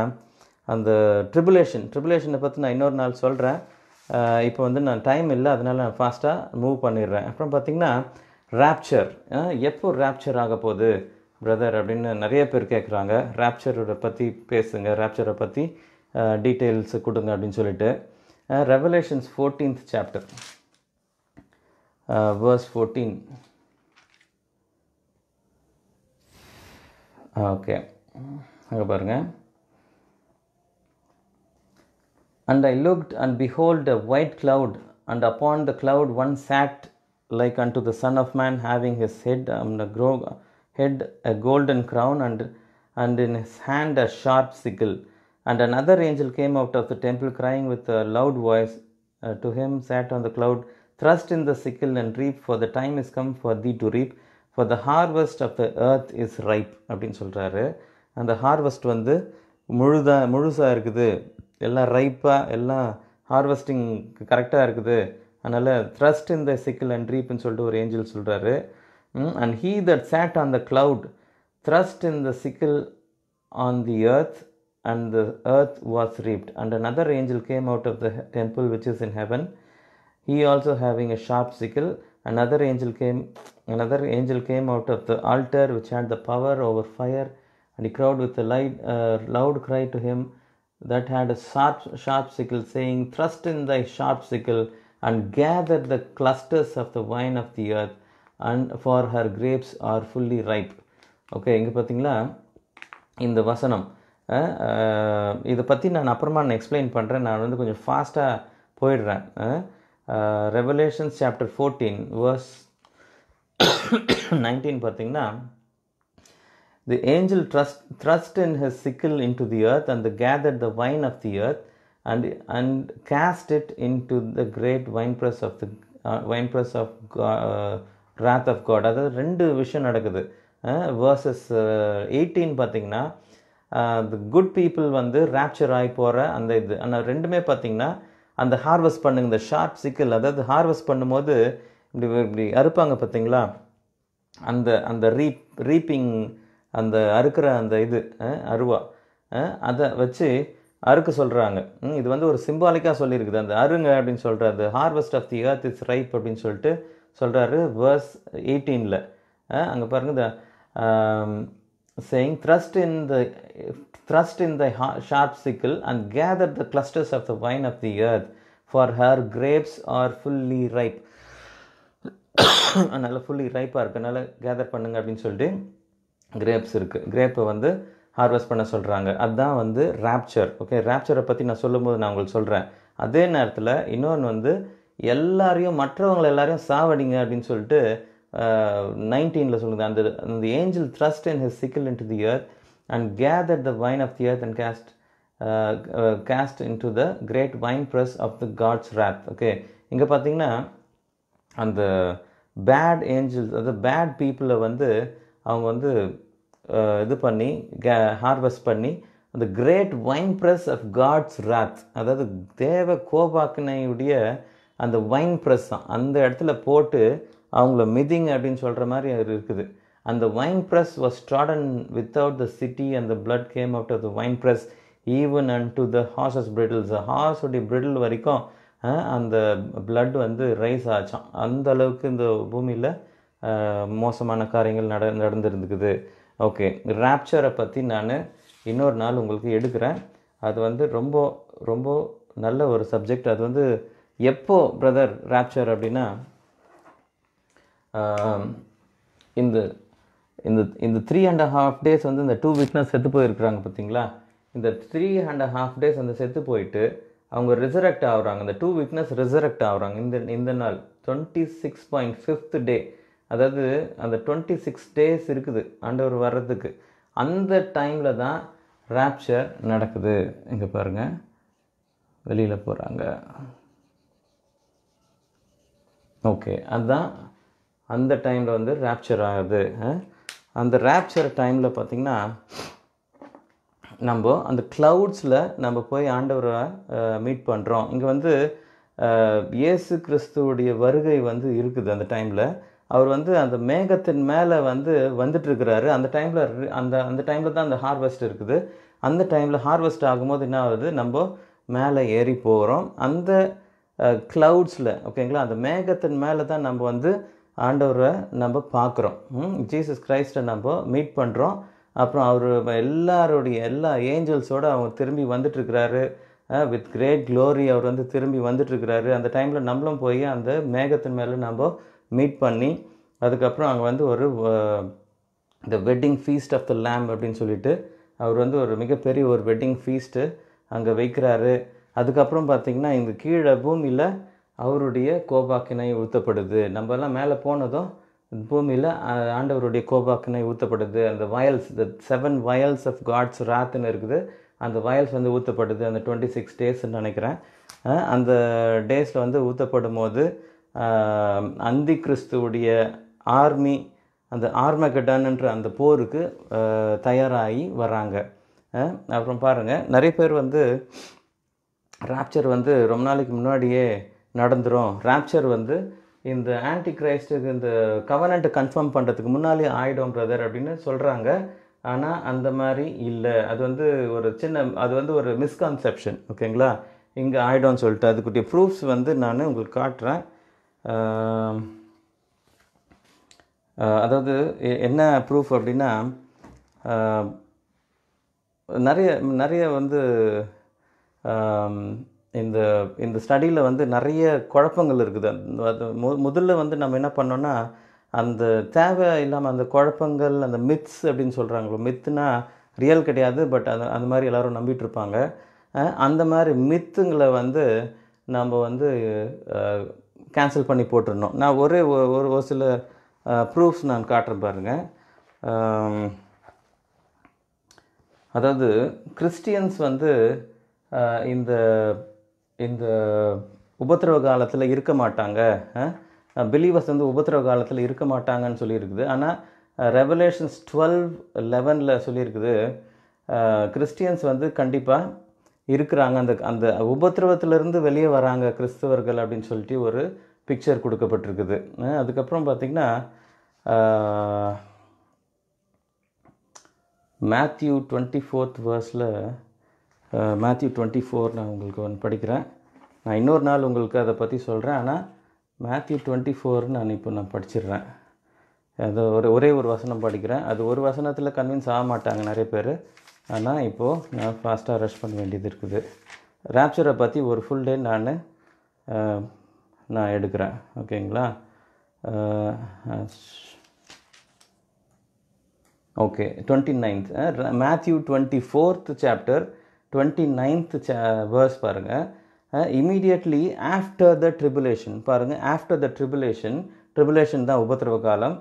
அந்த ட்ரிபுலேஷன் ட்ரிபுலேஷனை பற்றி நான் இன்னொரு நாள் சொல்கிறேன் இப்போ வந்து நான் டைம் இல்லை அதனால் நான் ஃபாஸ்ட்டாக மூவ் பண்ணிடுறேன் அப்புறம் பார்த்திங்கன்னா ரேப்சர் எப்போ ரேப்சர் ஆக போகுது பிரதர் அப்படின்னு நிறைய பேர் கேட்குறாங்க ரேப்சரோட பற்றி பேசுங்க ரேப்சரை பற்றி டீட்டெயில்ஸ் கொடுங்க அப்படின்னு சொல்லிட்டு uh, Revelation's 14th chapter, uh, verse 14. okay and i looked and behold a white cloud and upon the cloud one sat like unto the Son of Man, having his head um, a gro- head a golden crown, and and in his hand a sharp sickle. And another angel came out of the temple, crying with a loud voice uh, to him sat on the cloud, Thrust in the sickle and reap, for the time is come for thee to reap, for the harvest of the earth is ripe அப்படின்னு சொல்கிறாரு அந்த harvest வந்து முழுதா முழுசாக இருக்குது எல்லாம் ரைப்பாக எல்லாம் harvesting கரெக்டாக இருக்குது அதனால் த்ரஸ்ட் இந்த சிக்கிள் அண்ட் ரீப்னு சொல்லிட்டு ஒரு ஏஞ்சல் சொல்கிறாரு and he that sat on the cloud thrust in the sickle on the earth and the earth was reaped. And another angel came out of the temple which is in heaven, he also having a sharp sickle. Another angel came, another angel came out of the altar which had the power over fire, and he cried with a light, uh, loud cry to him that had a sharp, sharp sickle, saying, "Thrust in thy sharp sickle and gather the clusters of the wine of the earth, and for her grapes are fully ripe." Okay, இங்கே பார்த்தீங்களா இந்த வசனம் இதை பற்றி நான் அப்புறமா நான் explain பண்ணுறேன் நான் வந்து கொஞ்சம் ஃபாஸ்ட்டாக போயிடுறேன் Revelations chapter fourteen verse nineteen பார்த்தீங்கன்னா the angel trust thrust in his sickle into the earth and gather the vine of the earth and and cast it into the great wine press of the wine press of wrath of God அதாவது ரெண்டு விஷயம் நடக்குது verses eighteen uh, பார்த்திங்கன்னா the good people வந்து rapture ஆகி போகிற அந்த இது ஆனால் ரெண்டுமே பார்த்திங்கன்னா அந்த ஹார்வெஸ்ட் பண்ணுங்க இந்த ஷார்ப் சிக்கல் அதாவது ஹார்வெஸ்ட் பண்ணும்போது இப்படி இப்படி அறுப்பாங்க பார்த்திங்களா அந்த அந்த ரீப் ரீப்பிங் அந்த அறுக்கிற அந்த இது அருவா அதை வச்சு அறுக்க சொல்கிறாங்க இது வந்து ஒரு சிம்பாலிக்காக சொல்லியிருக்குது அந்த அருங்க அப்படின்னு சொல்கிறாரு harvest of the earth is ripe அப்படின்னு சொல்லிட்டு சொல்கிறாரு வேர்ஸ் எயிட்டீனில் அங்கே பாருங்கள் இந்த saying thrust in the thrust in the sharp sickle and gather the clusters of the vine of the earth for her grapes are fully ripe அதனால் fully ரைப்பாக இருக்கனால கேதர் பண்ணுங்க அப்படின்னு சொல்லிட்டு கிரேப்ஸ் இருக்குது கிரேப்பை வந்து ஹார்வெஸ்ட் பண்ண சொல்கிறாங்க அதுதான் வந்து ரேப்ச்சர் ஓகே ரேப்ச்சரை பற்றி நான் சொல்லும்போது நான் உங்களுக்கு சொல்கிறேன் அதே நேரத்தில் இன்னொன்று வந்து எல்லாரையும் மற்றவங்களை எல்லாரையும் சாவடிங்க அப்படின்னு சொல்லிட்டு நைன்டீனில் சொல்லுது அந்த அந்த angel thrust in his sickle into the earth and gather the vine of the earth and cast cast into the great wine press of the God's wrath okay இங்கே பார்த்தீங்கன்னா அந்த பேட் ஏஞ்சல்ஸ் அதாவது bad பீப்புளை வந்து அவங்க வந்து uh, இது பண்ணி கே ஹார்வெஸ்ட் பண்ணி அந்த great wine press of God's wrath அதாவது தேவ கோபாக்கினையுடைய அந்த வைன் ப்ரெஸ் தான் அந்த இடத்துல போட்டு அவங்கள மிதிங் அப்படின்னு சொல்கிற மாதிரி இருக்குது அந்த wine press was trodden without the city அந்த blood came out of the wine press even and to the horses bridles ஹார்ஸுடைய பிரிடில் வரைக்கும் அந்த பிளட் வந்து ரைஸ் ஆச்சான் அந்த அளவுக்கு இந்த பூமியில் மோசமான காரியங்கள் நட நடந்துருந்துக்குது ஓகே ரேப்சரை பற்றி நான் இன்னொரு நாள் உங்களுக்கு எடுக்கிறேன் அது வந்து ரொம்ப ரொம்ப நல்ல ஒரு சப்ஜெக்ட் அது வந்து எப்போது பிரதர் ரேப்சர் அப்படின்னா இந்த இந்த இந்த த்ரீ அண்ட் ஹாஃப் டேஸ் வந்து இந்த டூ வீக்னஸ் செத்து போயிருக்கிறாங்க பார்த்தீங்களா இந்த த்ரீ அண்ட் ஹாஃப் டேஸ் வந்து செத்து போயிட்டு அவங்க ரிசரக்ட் ஆகுறாங்க இந்த டூ வீக்னஸ் ரிசரக்ட் ஆகுறாங்க இந்த இந்த நாள் twenty six point fifth day அதாவது அந்த டுவெண்ட்டி சிக்ஸ் டேஸ் இருக்குது ஆண்டவர் வர்றதுக்கு அந்த டைமில் தான் ராப்சர் நடக்குது இங்கே பாருங்கள் வெளியில் போகிறாங்க ஓகே அதுதான் அந்த டைமில் வந்து ரேப்சர் ஆகுது அந்த ரேப்சர் டைமில் பார்த்திங்கன்னா நம்ம அந்த க்ளவுட்ஸில் நம்ம போய் ஆண்டவரை மீட் பண்ணுறோம் இங்கே வந்து இயேசு கிறிஸ்துவோடைய வருகை வந்து இருக்குது அந்த டைமில் அவர் வந்து அந்த மேகத்தின் மேலே வந்து வந்துட்டுருக்கிறாரு அந்த டைமில் அந்த அந்த டைமில் தான் அந்த ஹார்வெஸ்ட் இருக்குது அந்த டைமில் ஹார்வெஸ்ட் ஆகும்போது என்ன ஆகுது நம்ம மேலே ஏறி போகிறோம் அந்த க்ளவுட்ஸில் ஓகேங்களா அந்த மேகத்தின் மேலே தான் நம்ம வந்து ஆண்டவரை நம்ம பார்க்குறோம் ஜீசஸ் கிரைஸ்ட்டை நம்ம மீட் பண்ணுறோம் அப்புறம் அவர் எல்லாருடைய எல்லா ஏஞ்சல்ஸோடு அவங்க திரும்பி வந்துட்டுருக்கிறாரு வித் கிரேட் க்ளோரி அவர் வந்து திரும்பி வந்துட்டுருக்கிறாரு அந்த டைமில் நம்மளும் போய் அந்த மேகத்தின் மேலே நம்ம மீட் பண்ணி அதுக்கப்புறம் அங்கே வந்து ஒரு the wedding feast of the lamb அப்படின்னு சொல்லிட்டு அவர் வந்து ஒரு மிகப்பெரிய ஒரு வெட்டிங் ஃபீஸ்ட்டு அங்கே வைக்கிறாரு அதுக்கப்புறம் பார்த்திங்கன்னா இந்த கீழே பூமியில் அவருடைய கோபாக்கினை ஊற்றப்படுது நம்ம எல்லாம் மேலே போனதும் பூமியில் ஆண்டவருடைய கோபாக்கினை ஊற்றப்படுது அந்த vials the seven vials of God's ராத்துன்னு இருக்குது அந்த வயல்ஸ் வந்து ஊற்றப்படுது அந்த டுவெண்ட்டி சிக்ஸ் டேஸ்ன்னு நினைக்கிறேன் அந்த டேஸில் வந்து ஊற்றப்படும் போது அந்தி கிறிஸ்துவுடைய ஆர்மி அந்த ஆர்மகடான்ன்ற அந்த போருக்கு தயாராகி வராங்க அப்புறம் பாருங்கள் நிறைய பேர் வந்து ராப்சர் வந்து ரொம்ப நாளைக்கு முன்னாடியே நடந்துடும் ரேப்சர் வந்து இந்த ஆன்டி கிரைஸ்டுக்கு இந்த கவனண்ட்டை கன்ஃபார்ம் பண்ணுறதுக்கு முன்னாலே ஆகிடும் பிரதர் அப்படின்னு சொல்கிறாங்க ஆனால் அந்த மாதிரி இல்லை அது வந்து ஒரு சின்ன அது வந்து ஒரு மிஸ்கன்செப்ஷன் ஓகேங்களா இங்கே ஆகிடும்னு சொல்லிட்டு அதுக்குரிய ப்ரூஃப்ஸ் வந்து நான் உங்களுக்கு காட்டுறேன் அதாவது என்ன ப்ரூஃப் அப்படின்னா நிறைய நிறைய வந்து இந்த இந்த ஸ்டடியில் வந்து நிறைய குழப்பங்கள் இருக்குது அது மு முதல்ல வந்து நம்ம என்ன பண்ணோன்னா அந்த தேவை இல்லாமல் அந்த குழப்பங்கள் அந்த மித்ஸ் அப்படின்னு சொல்கிறாங்களோ மித்துனா ரியல் கிடையாது பட் அது அந்த மாதிரி எல்லோரும் நம்பிகிட்டு இருப்பாங்க அந்த மாதிரி மித்துங்களை வந்து நம்ம வந்து கேன்சல் பண்ணி போட்டிருந்தோம் நான் ஒரே ஒரு ஒரு சில ப்ரூஃப்ஸ் நான் காட்டுறேன் பாருங்கள் அதாவது கிறிஸ்டியன்ஸ் வந்து இந்த இந்த உபத்திரவ காலத்தில் இருக்க மாட்டாங்க பிலீவர்ஸ் வந்து உபத்திரவ காலத்தில் இருக்க மாட்டாங்கன்னு சொல்லியிருக்குது ஆனால் ரெவலேஷன்ஸ் டுவெல் லெவனில் சொல்லியிருக்குது கிறிஸ்டியன்ஸ் வந்து கண்டிப்பாக இருக்கிறாங்க அந்த அந்த உபத்திரவத்திலேருந்து வெளியே வராங்க கிறிஸ்தவர்கள் அப்படின்னு சொல்லிட்டு ஒரு பிக்சர் கொடுக்கப்பட்டிருக்குது அதுக்கப்புறம் பார்த்திங்கன்னா மேத்யூ டுவெண்ட்டி ஃபோர்த் வேர்ஸில் மேத்யூ டுவெண்ட்டி ஃபோர் நான் உங்களுக்கு ஒன்று படிக்கிறேன் நான் இன்னொரு நாள் உங்களுக்கு அதை பற்றி சொல்கிறேன் ஆனால் மேத்யூ டுவெண்ட்டி ஃபோர்னு நான் இப்போ நான் படிச்சிடுறேன் அது ஒரு ஒரே ஒரு வசனம் படிக்கிறேன் அது ஒரு வசனத்தில் கன்வின்ஸ் ஆக மாட்டாங்க நிறைய பேர் ஆனால் இப்போது நான் ஃபாஸ்ட்டாக ரஷ் பண்ண வேண்டியது இருக்குது ரேப்சரை பற்றி ஒரு ஃபுல் டே நான் நான் எடுக்கிறேன் ஓகேங்களா okay twenty ninth Matthew twenty fourth chapter twenty ninth verse பாருங்கள் இமீடியட்லி ஆஃப்டர் த ட்ரிபுலேஷன் பாருங்கள் ஆஃப்டர் த ட்ரிபுலேஷன் ட்ரிபுலேஷன் தான் உபத்திரவ காலம்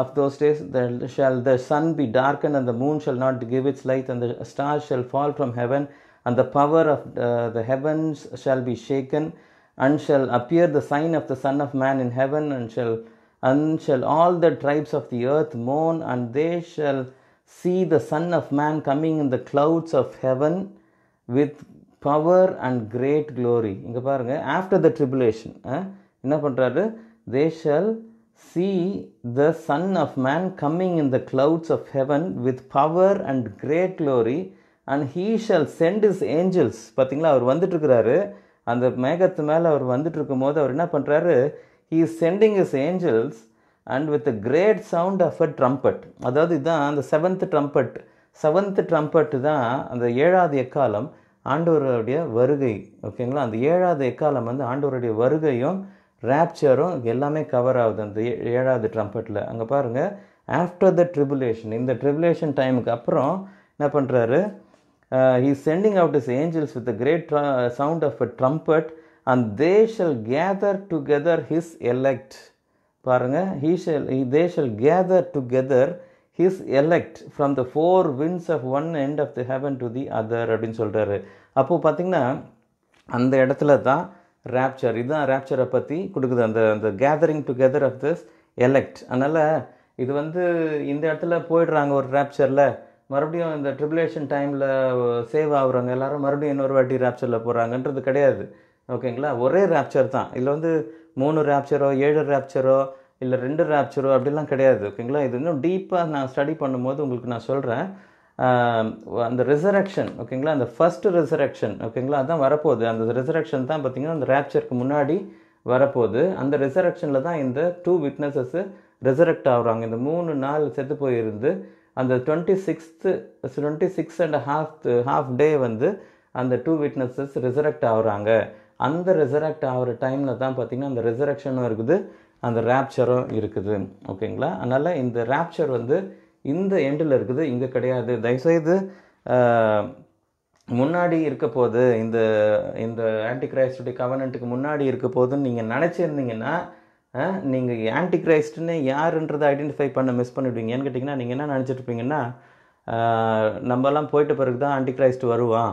of those days the shall the sun be darken and the moon shall not give its light and the star shall fall from heaven and the power of the heavens shall be shaken and shall appear the sign of the son of man in heaven and shall and shall all the tribes of the earth மோன் and they shall see the Son of Man coming in the clouds of heaven with power and great glory இங்கே பாருங்கள் after the tribulation என்ன பண்ணுறாரு they shall see the son of man coming in the clouds of heaven with power and great glory and he shall send his angels பார்த்தீங்களா அவர் வந்துட்டுருக்கிறாரு அந்த மேகத்து மேலே அவர் வந்துட்டுருக்கும் போது அவர் என்ன பண்ணுறாரு he is sending his angels and with great sound of a trumpet அதாவது இதுதான் அந்த செவன்த் ட்ரம்பட் செவன்த் ட்ரம்பட் தான் அந்த ஏழாவது எக்காலம் ஆண்டவருடைய வருகை ஓகேங்களா அந்த ஏழாவது எக்காலம் வந்து ஆண்டவருடைய வருகையும் ரேப்சரும் எல்லாமே கவர் ஆகுது அந்த ஏழாவது ட்ரம்பட்டில் அங்கே பாருங்கள் ஆஃப்டர் த ட்ரிபுலேஷன் இந்த ட்ரிபுலேஷன் டைமுக்கு அப்புறம் என்ன பண்ணுறாரு he sending out his angels with great sound of a trumpet and they gather together his elect பாருங்கள் he shall they shall gather together his elect from the four winds of one end of the heaven to the other அப்படின்னு சொல்கிறாரு அப்போது பார்த்திங்கன்னா அந்த இடத்துல தான் rapture இதுதான் ரேப்சரை பற்றி கொடுக்குது அந்த அந்த gathering together of this elect அதனால் இது வந்து இந்த இடத்துல போயிடுறாங்க ஒரு ரேப்சரில் மறுபடியும் இந்த ட்ரிபுலேஷன் டைமில் சேவ் ஆகுறவங்க எல்லோரும் மறுபடியும் இன்னொரு வாட்டி ரேப்சரில் போகிறாங்கன்றது கிடையாது ஓகேங்களா ஒரே ரேப்சர் தான் இதில் வந்து மூணு ரேப்ச்சரோ ஏழு ரேப்ச்சரோ இல்லை ரெண்டு ரேப்ச்சரோ அப்படிலாம் கிடையாது ஓகேங்களா இது இன்னும் டீப்பாக நான் ஸ்டடி பண்ணும்போது உங்களுக்கு நான் சொல்கிறேன் அந்த ரிசரக்ஷன் ஓகேங்களா அந்த ஃபஸ்ட்டு ரிசரக்ஷன் ஓகேங்களா அதுதான் வரப்போகுது அந்த ரிசரக்ஷன் தான் பார்த்திங்கன்னா அந்த ரேப்ச்சருக்கு முன்னாடி வரப்போகுது அந்த ரிசரக்ஷனில் தான் இந்த டூ விட்னஸஸ்ஸு ரிசரக்ட் ஆகுறாங்க இந்த மூணு நாள் செத்து போயிருந்து அந்த twenty sixth twenty six and half half day வந்து அந்த டூ விட்னஸஸ் ரிசரக்ட் ஆகுறாங்க அந்த ரெசரக்ட் ஆகிற டைமில் தான் பார்த்திங்கன்னா அந்த ரெசரக்ஷனும் இருக்குது அந்த ரேப்சரும் இருக்குது ஓகேங்களா அதனால் இந்த ரேப்சர் வந்து இந்த எண்டில் இருக்குது இங்கே கிடையாது தயவுசெய்து முன்னாடி இருக்க போது இந்த இந்த ஆன்டி கிரைஸ்டுடைய கவர்னண்ட்டுக்கு முன்னாடி இருக்க போதுன்னு நீங்கள் நினச்சிருந்தீங்கன்னா நீங்கள் ஆன்டி கிரைஸ்ட்னு யாருன்றதை ஐடென்டிஃபை பண்ண மிஸ் பண்ணிவிடுவீங்க ஏன்னு கேட்டிங்கன்னா நீங்கள் என்ன நினச்சிட்ருப்பீங்கன்னா நம்மலாம் போயிட்ட பிறகு தான் ஆன்டி கிரைஸ்ட் வருவான்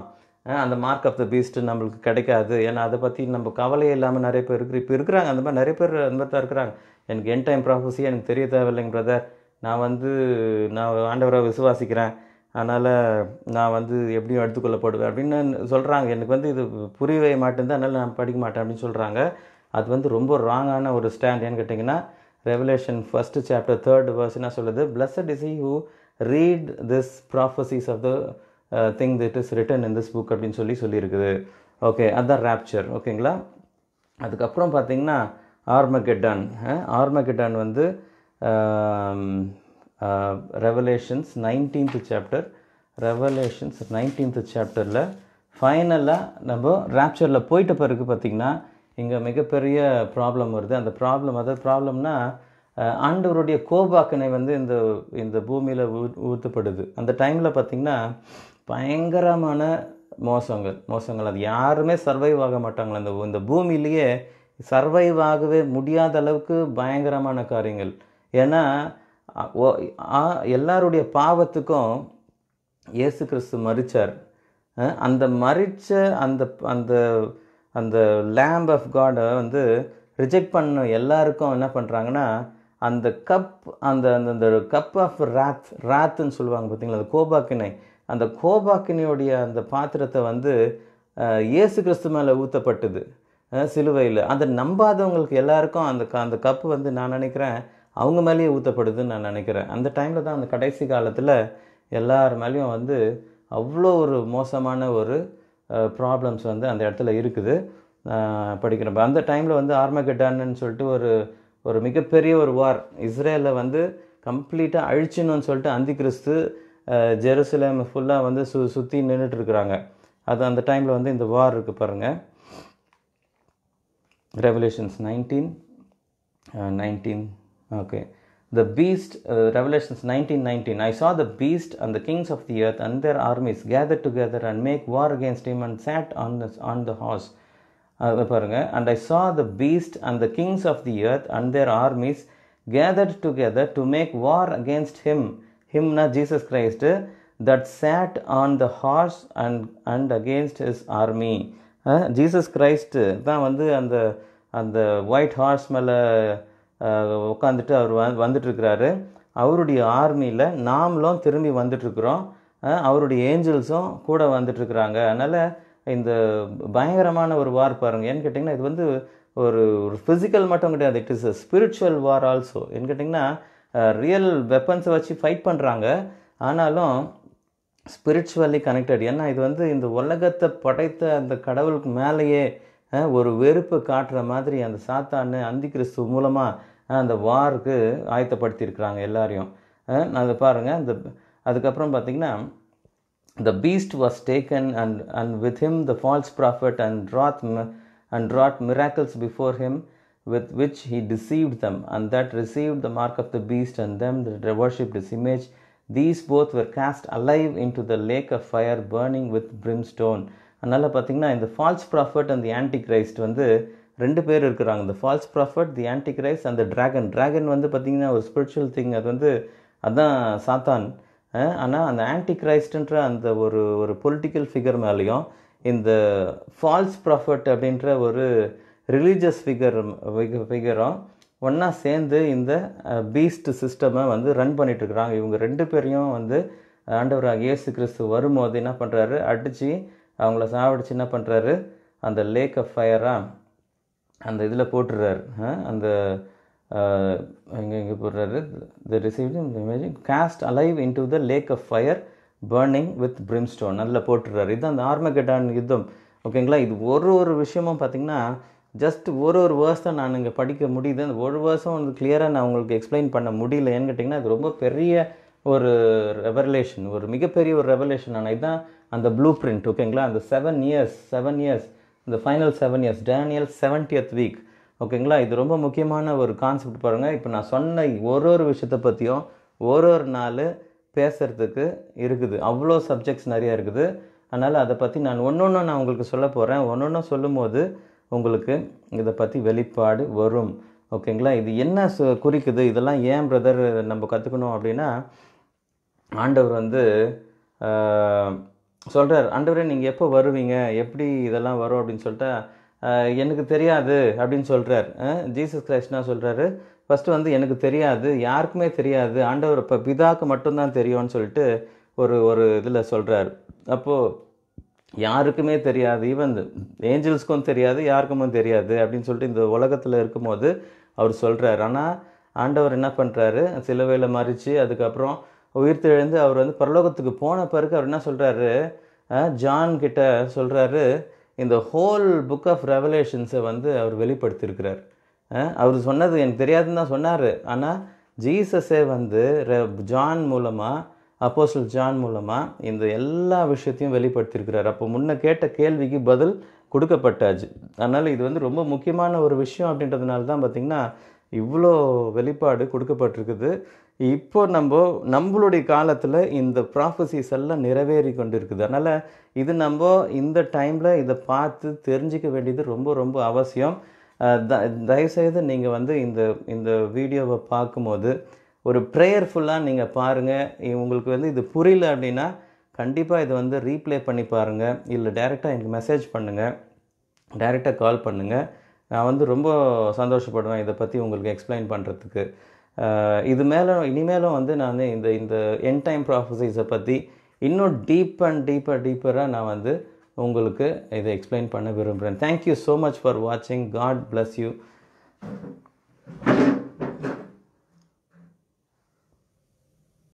அந்த மார்க் ஆஃப் த பீஸ்ட்டு நம்மளுக்கு கிடைக்காது ஏன்னா அதை பற்றி நம்ம கவலையே இல்லாமல் நிறைய பேர் இருக்கிற இப்போ இருக்கிறாங்க அந்த மாதிரி நிறைய பேர் அந்த மாதிரி தான் இருக்கிறாங்க எனக்கு என் டைம் ப்ராஃபஸி எனக்கு தெரிய தேவையில்லைங்க பிரதர் நான் வந்து நான் ஆண்டவரை விசுவாசிக்கிறேன் அதனால் நான் வந்து எப்படியும் எடுத்துக்கொள்ளப்படுவேன் அப்படின்னு சொல்கிறாங்க எனக்கு வந்து இது புரியவே மாட்டேன் அதனால் நான் படிக்க மாட்டேன் அப்படின்னு சொல்கிறாங்க அது வந்து ரொம்ப ராங்கான ஒரு ஸ்டாண்ட் ஏன்னு கேட்டிங்கன்னா Revelation first chapter third verse என்ன சொல்லுது blessed is who read this prophecies of the thing that is written in this book அப்படின்னு சொல்லி சொல்லியிருக்குது ஓகே அதுதான் ரேப்சர் ஓகேங்களா அதுக்கப்புறம் பார்த்தீங்கன்னா ஆர்மகெட்டான் ஆர்மகெட்டான் வந்து Revelations nineteenth chapter Revelations nineteenth சாப்டரில் ஃபைனலாக நம்ம ரேப்சரில் போயிட்ட பிறகு பார்த்திங்கன்னா இங்கே மிகப்பெரிய ப்ராப்ளம் வருது அந்த ப்ராப்ளம் அதாவது ப்ராப்ளம்னா uh, ஆண்டவருடைய கோபாக்கனை வந்து இந்த இந்த பூமியில் ஊ ஊற்றப்படுது அந்த டைமில் பார்த்திங்கன்னா பயங்கரமான மோசங்கள் மோசங்கள் அது யாருமே சர்வைவ் ஆக மாட்டாங்களா இந்த இந்த பூமியிலேயே சர்வைவ் ஆகவே முடியாத அளவுக்கு பயங்கரமான காரியங்கள் ஏன்னா எல்லாருடைய பாவத்துக்கும் இயேசு கிறிஸ்து மறிச்சார் அந்த மறித்த அந்த அந்த அந்த லேம்ப் ஆஃப் காடை வந்து ரிஜெக்ட் பண்ண எல்லாருக்கும் என்ன பண்ணுறாங்கன்னா அந்த கப் அந்த அந்த கப் ஆஃப் ராத் ராத்துன்னு சொல்லுவாங்க பார்த்தீங்களா அந்த கோபாக்கினை அந்த கோபாக்கினியுடைய அந்த பாத்திரத்தை வந்து இயேசு கிறிஸ்து மேலே ஊற்றப்பட்டது சிலுவையில் அந்த நம்பாதவங்களுக்கு எல்லாருக்கும் அந்த அந்த கப்பு வந்து நான் நினைக்கிறேன் அவங்க மேலேயே ஊற்றப்படுதுன்னு நான் நினைக்கிறேன் அந்த டைமில் தான் அந்த கடைசி காலத்தில் எல்லார் மேலேயும் வந்து அவ்வளோ ஒரு மோசமான ஒரு ப்ராப்ளம்ஸ் வந்து அந்த இடத்துல இருக்குது படிக்கிறப்ப அந்த டைமில் வந்து ஆர்மகெட்டான்னு சொல்லிட்டு ஒரு ஒரு மிகப்பெரிய ஒரு வார் இஸ்ரேலில் வந்து கம்ப்ளீட்டாக அழிச்சணும்னு சொல்லிட்டு அந்திகிறிஸ்து ஜெருசலேம் ஃபுல்லாக வந்து சு சுற்றி நின்றுட்டுருக்குறாங்க அது அந்த டைமில் வந்து இந்த வார் இருக்குது பாருங்கள் Revelations nineteen nineteen okay the beast Revelations nineteen nineteen I saw the beast அந்த kings of the earth and their armies gather together and make war against him and sat on the on the horse அதை பாருங்கள் and I saw the beast and the kings of the earth and their armies gathered together to make war against him ஹிம்னா Jesus Christ that sat on the hours and and against his army Jesus Christ தான் வந்து அந்த அந்த white hours மேலே உட்காந்துட்டு அவர் வந் வந்துட்டுருக்கிறாரு அவருடைய ஆர்மியில் நாமளும் திரும்பி வந்துட்டுருக்குறோம் அவருடைய ஏஞ்சல்ஸும் கூட வந்துட்டுருக்குறாங்க அதனால் இந்த பயங்கரமான ஒரு வார் பாருங்கள் ஏன்னு கேட்டிங்கன்னா இது வந்து ஒரு ஒரு ஃபிசிக்கல் மட்டும் கிடையாது it is a spiritual war also ஏன்னு கேட்டிங்கன்னா ரியல் வெப்பன்ஸை வச்சு ஃபைட் பண்ணுறாங்க ஆனாலும் ஸ்பிரிச்சுவலி கனெக்டட் ஏன்னா இது வந்து இந்த உலகத்தை படைத்த அந்த கடவுளுக்கு மேலேயே ஒரு வெறுப்பு காட்டுற மாதிரி அந்த சாத்தான்னு அந்தி கிறிஸ்து மூலமாக அந்த வார்க்கு ஆயத்தப்படுத்தியிருக்கிறாங்க எல்லாரையும் அதை பாருங்கள் அந்த அதுக்கப்புறம் பார்த்திங்கன்னா the beast was taken and and with him the false prophet and wrought and wrought miracles before him with which he deceived them, and that received the mark of the beast and them that worshipped his image. These both were cast alive into the lake of fire burning with brimstone. அதனால் பார்த்தீங்கன்னா இந்த false prophet and the antichrist வந்து ரெண்டு பேர் இருக்கிறாங்க இந்த false prophet the antichrist அந்த dragon dragon வந்து பார்த்திங்கன்னா ஒரு ஸ்பிரிச்சுவல் திங் அது வந்து அதுதான் சாத்தான் ஆனால் அந்த ஆன்டி கிரைஸ்டுன்ற அந்த ஒரு ஒரு பொலிட்டிக்கல் ஃபிகர் மேலேயும் இந்த ஃபால்ஸ் ப்ராஃபட் அப்படின்ற ஒரு ரிலீஜியஸ் ஃபிகர் ஃபிகரும் ஒன்றா சேர்ந்து இந்த பீஸ்ட் சிஸ்டமை வந்து ரன் பண்ணிகிட்ருக்குறாங்க இவங்க ரெண்டு பேரையும் வந்து ஆண்டவராக இயேசு கிறிஸ்து வரும்போது என்ன பண்ணுறாரு அடித்து அவங்கள சாவடிச்சு என்ன பண்ணுறாரு அந்த லேக் ஆஃப் ஃபயராக அந்த இதில் போட்டுடுறாரு அந்த இங்கே இங்கே போடுறாரு the receive cast alive into the lake of fire burning with brimstone அதில் போட்டுடுறாரு இது அந்த ஆர்மகெட்டான் யுத்தம் ஓகேங்களா இது ஒரு ஒரு விஷயமும் பார்த்திங்கன்னா ஜஸ்ட் ஒரு ஒரு வேர்ஸ் தான் நான் இங்கே படிக்க முடியுது அந்த ஒரு வேர்ஸும் வந்து கிளியராக நான் உங்களுக்கு எக்ஸ்பிளைன் பண்ண முடியல ஏன்னு கேட்டிங்கன்னா அது ரொம்ப பெரிய ஒரு ரெவலேஷன் ஒரு மிகப்பெரிய ஒரு ரெவலேஷன் ஆனால் இதுதான் அந்த ப்ளூ பிரிண்ட் ஓகேங்களா அந்த செவன் இயர்ஸ் செவன் இயர்ஸ் இந்த final seven years Daniel seventieth week ஓகேங்களா இது ரொம்ப முக்கியமான ஒரு கான்செப்ட் பாருங்கள் இப்போ நான் சொன்ன ஒரு ஒரு விஷயத்தை பற்றியும் ஒரு ஒரு நாள் பேசுகிறதுக்கு இருக்குது அவ்வளோ சப்ஜெக்ட்ஸ் நிறையா இருக்குது அதனால் அதை பற்றி நான் ஒன்று ஒன்று நான் உங்களுக்கு சொல்ல போகிறேன் ஒன்று ஒன்று சொல்லும் போது உங்களுக்கு இதை பற்றி வெளிப்பாடு வரும் ஓகேங்களா இது என்ன குறிக்குது இதெல்லாம் ஏன் பிரதர் நம்ம கற்றுக்கணும் அப்படின்னா ஆண்டவர் வந்து சொல்கிறார் ஆண்டவரே நீங்கள் எப்போ வருவீங்க எப்படி இதெல்லாம் வரும் அப்படின்னு சொல்லிட்டு எனக்கு தெரியாது அப்படின்னு சொல்கிறார் ஜீசஸ் கிரைஸ்ட்னா சொல்கிறாரு ஃபஸ்ட்டு வந்து எனக்கு தெரியாது யாருக்குமே தெரியாது ஆண்டவர் இப்போ பிதாவுக்கு மட்டும்தான் தெரியும்னு சொல்லிட்டு ஒரு ஒரு இதில் சொல்கிறார் அப்போது யாருக்குமே தெரியாது ஈவன் ஏஞ்சல்ஸ்க்கும் தெரியாது யாருக்குமே தெரியாது அப்படின்னு சொல்லிட்டு இந்த உலகத்தில் இருக்கும்போது அவர் சொல்கிறார் ஆனால் ஆண்டவர் என்ன பண்ணுறாரு சிலவையில் மறித்து அதுக்கப்புறம் உயிர் தெழுந்து அவர் வந்து பரலோகத்துக்கு போன பிறகு அவர் என்ன சொல்கிறாரு ஜான் கிட்ட சொல்கிறாரு இந்த ஹோல் புக் ஆஃப் ரெவலேஷன்ஸை வந்து அவர் வெளிப்படுத்தியிருக்கிறார் அவர் சொன்னது எனக்கு தெரியாதுன்னு தான் சொன்னார் ஆனால் ஜீசஸே வந்து ஜான் மூலமாக அப்போசல் ஜான் மூலமாக இந்த எல்லா விஷயத்தையும் வெளிப்படுத்தியிருக்கிறார் அப்போ முன்ன கேட்ட கேள்விக்கு பதில் கொடுக்கப்பட்டாச்சு அதனால் இது வந்து ரொம்ப முக்கியமான ஒரு விஷயம் அப்படின்றதுனால தான் பார்த்திங்கன்னா இவ்வளோ வெளிப்பாடு கொடுக்கப்பட்டிருக்குது இப்போ நம்ம நம்மளுடைய காலத்தில் இந்த ப்ராஃபஸிஸ் எல்லாம் நிறைவேறி கொண்டு இருக்குது அதனால் இது நம்ம இந்த டைமில் இதை பார்த்து தெரிஞ்சிக்க வேண்டியது ரொம்ப ரொம்ப அவசியம் த தயவுசெய்து நீங்கள் வந்து இந்த இந்த வீடியோவை பார்க்கும்போது ஒரு ப்ரேயர்ஃபுல்லாக நீங்கள் பாருங்கள் உங்களுக்கு வந்து இது புரியல அப்படின்னா கண்டிப்பாக இதை வந்து ரீப்ளே பண்ணி பாருங்கள் இல்லை டேரெக்டாக எனக்கு மெசேஜ் பண்ணுங்கள் டேரெக்டாக கால் பண்ணுங்கள் நான் வந்து ரொம்ப சந்தோஷப்படுவேன் இதை பற்றி உங்களுக்கு எக்ஸ்பிளைன் பண்ணுறதுக்கு இது மேலே இனிமேலும் வந்து நான் இந்த இந்த என் டைம் ப்ராஃபஸைஸை பற்றி இன்னும் டீப் அண்ட் டீப்பாக டீப்பராக நான் வந்து உங்களுக்கு இதை எக்ஸ்பிளைன் பண்ண விரும்புகிறேன் தேங்க்யூ ஸோ மச் ஃபார் வாட்சிங் காட் பிளஸ் யூ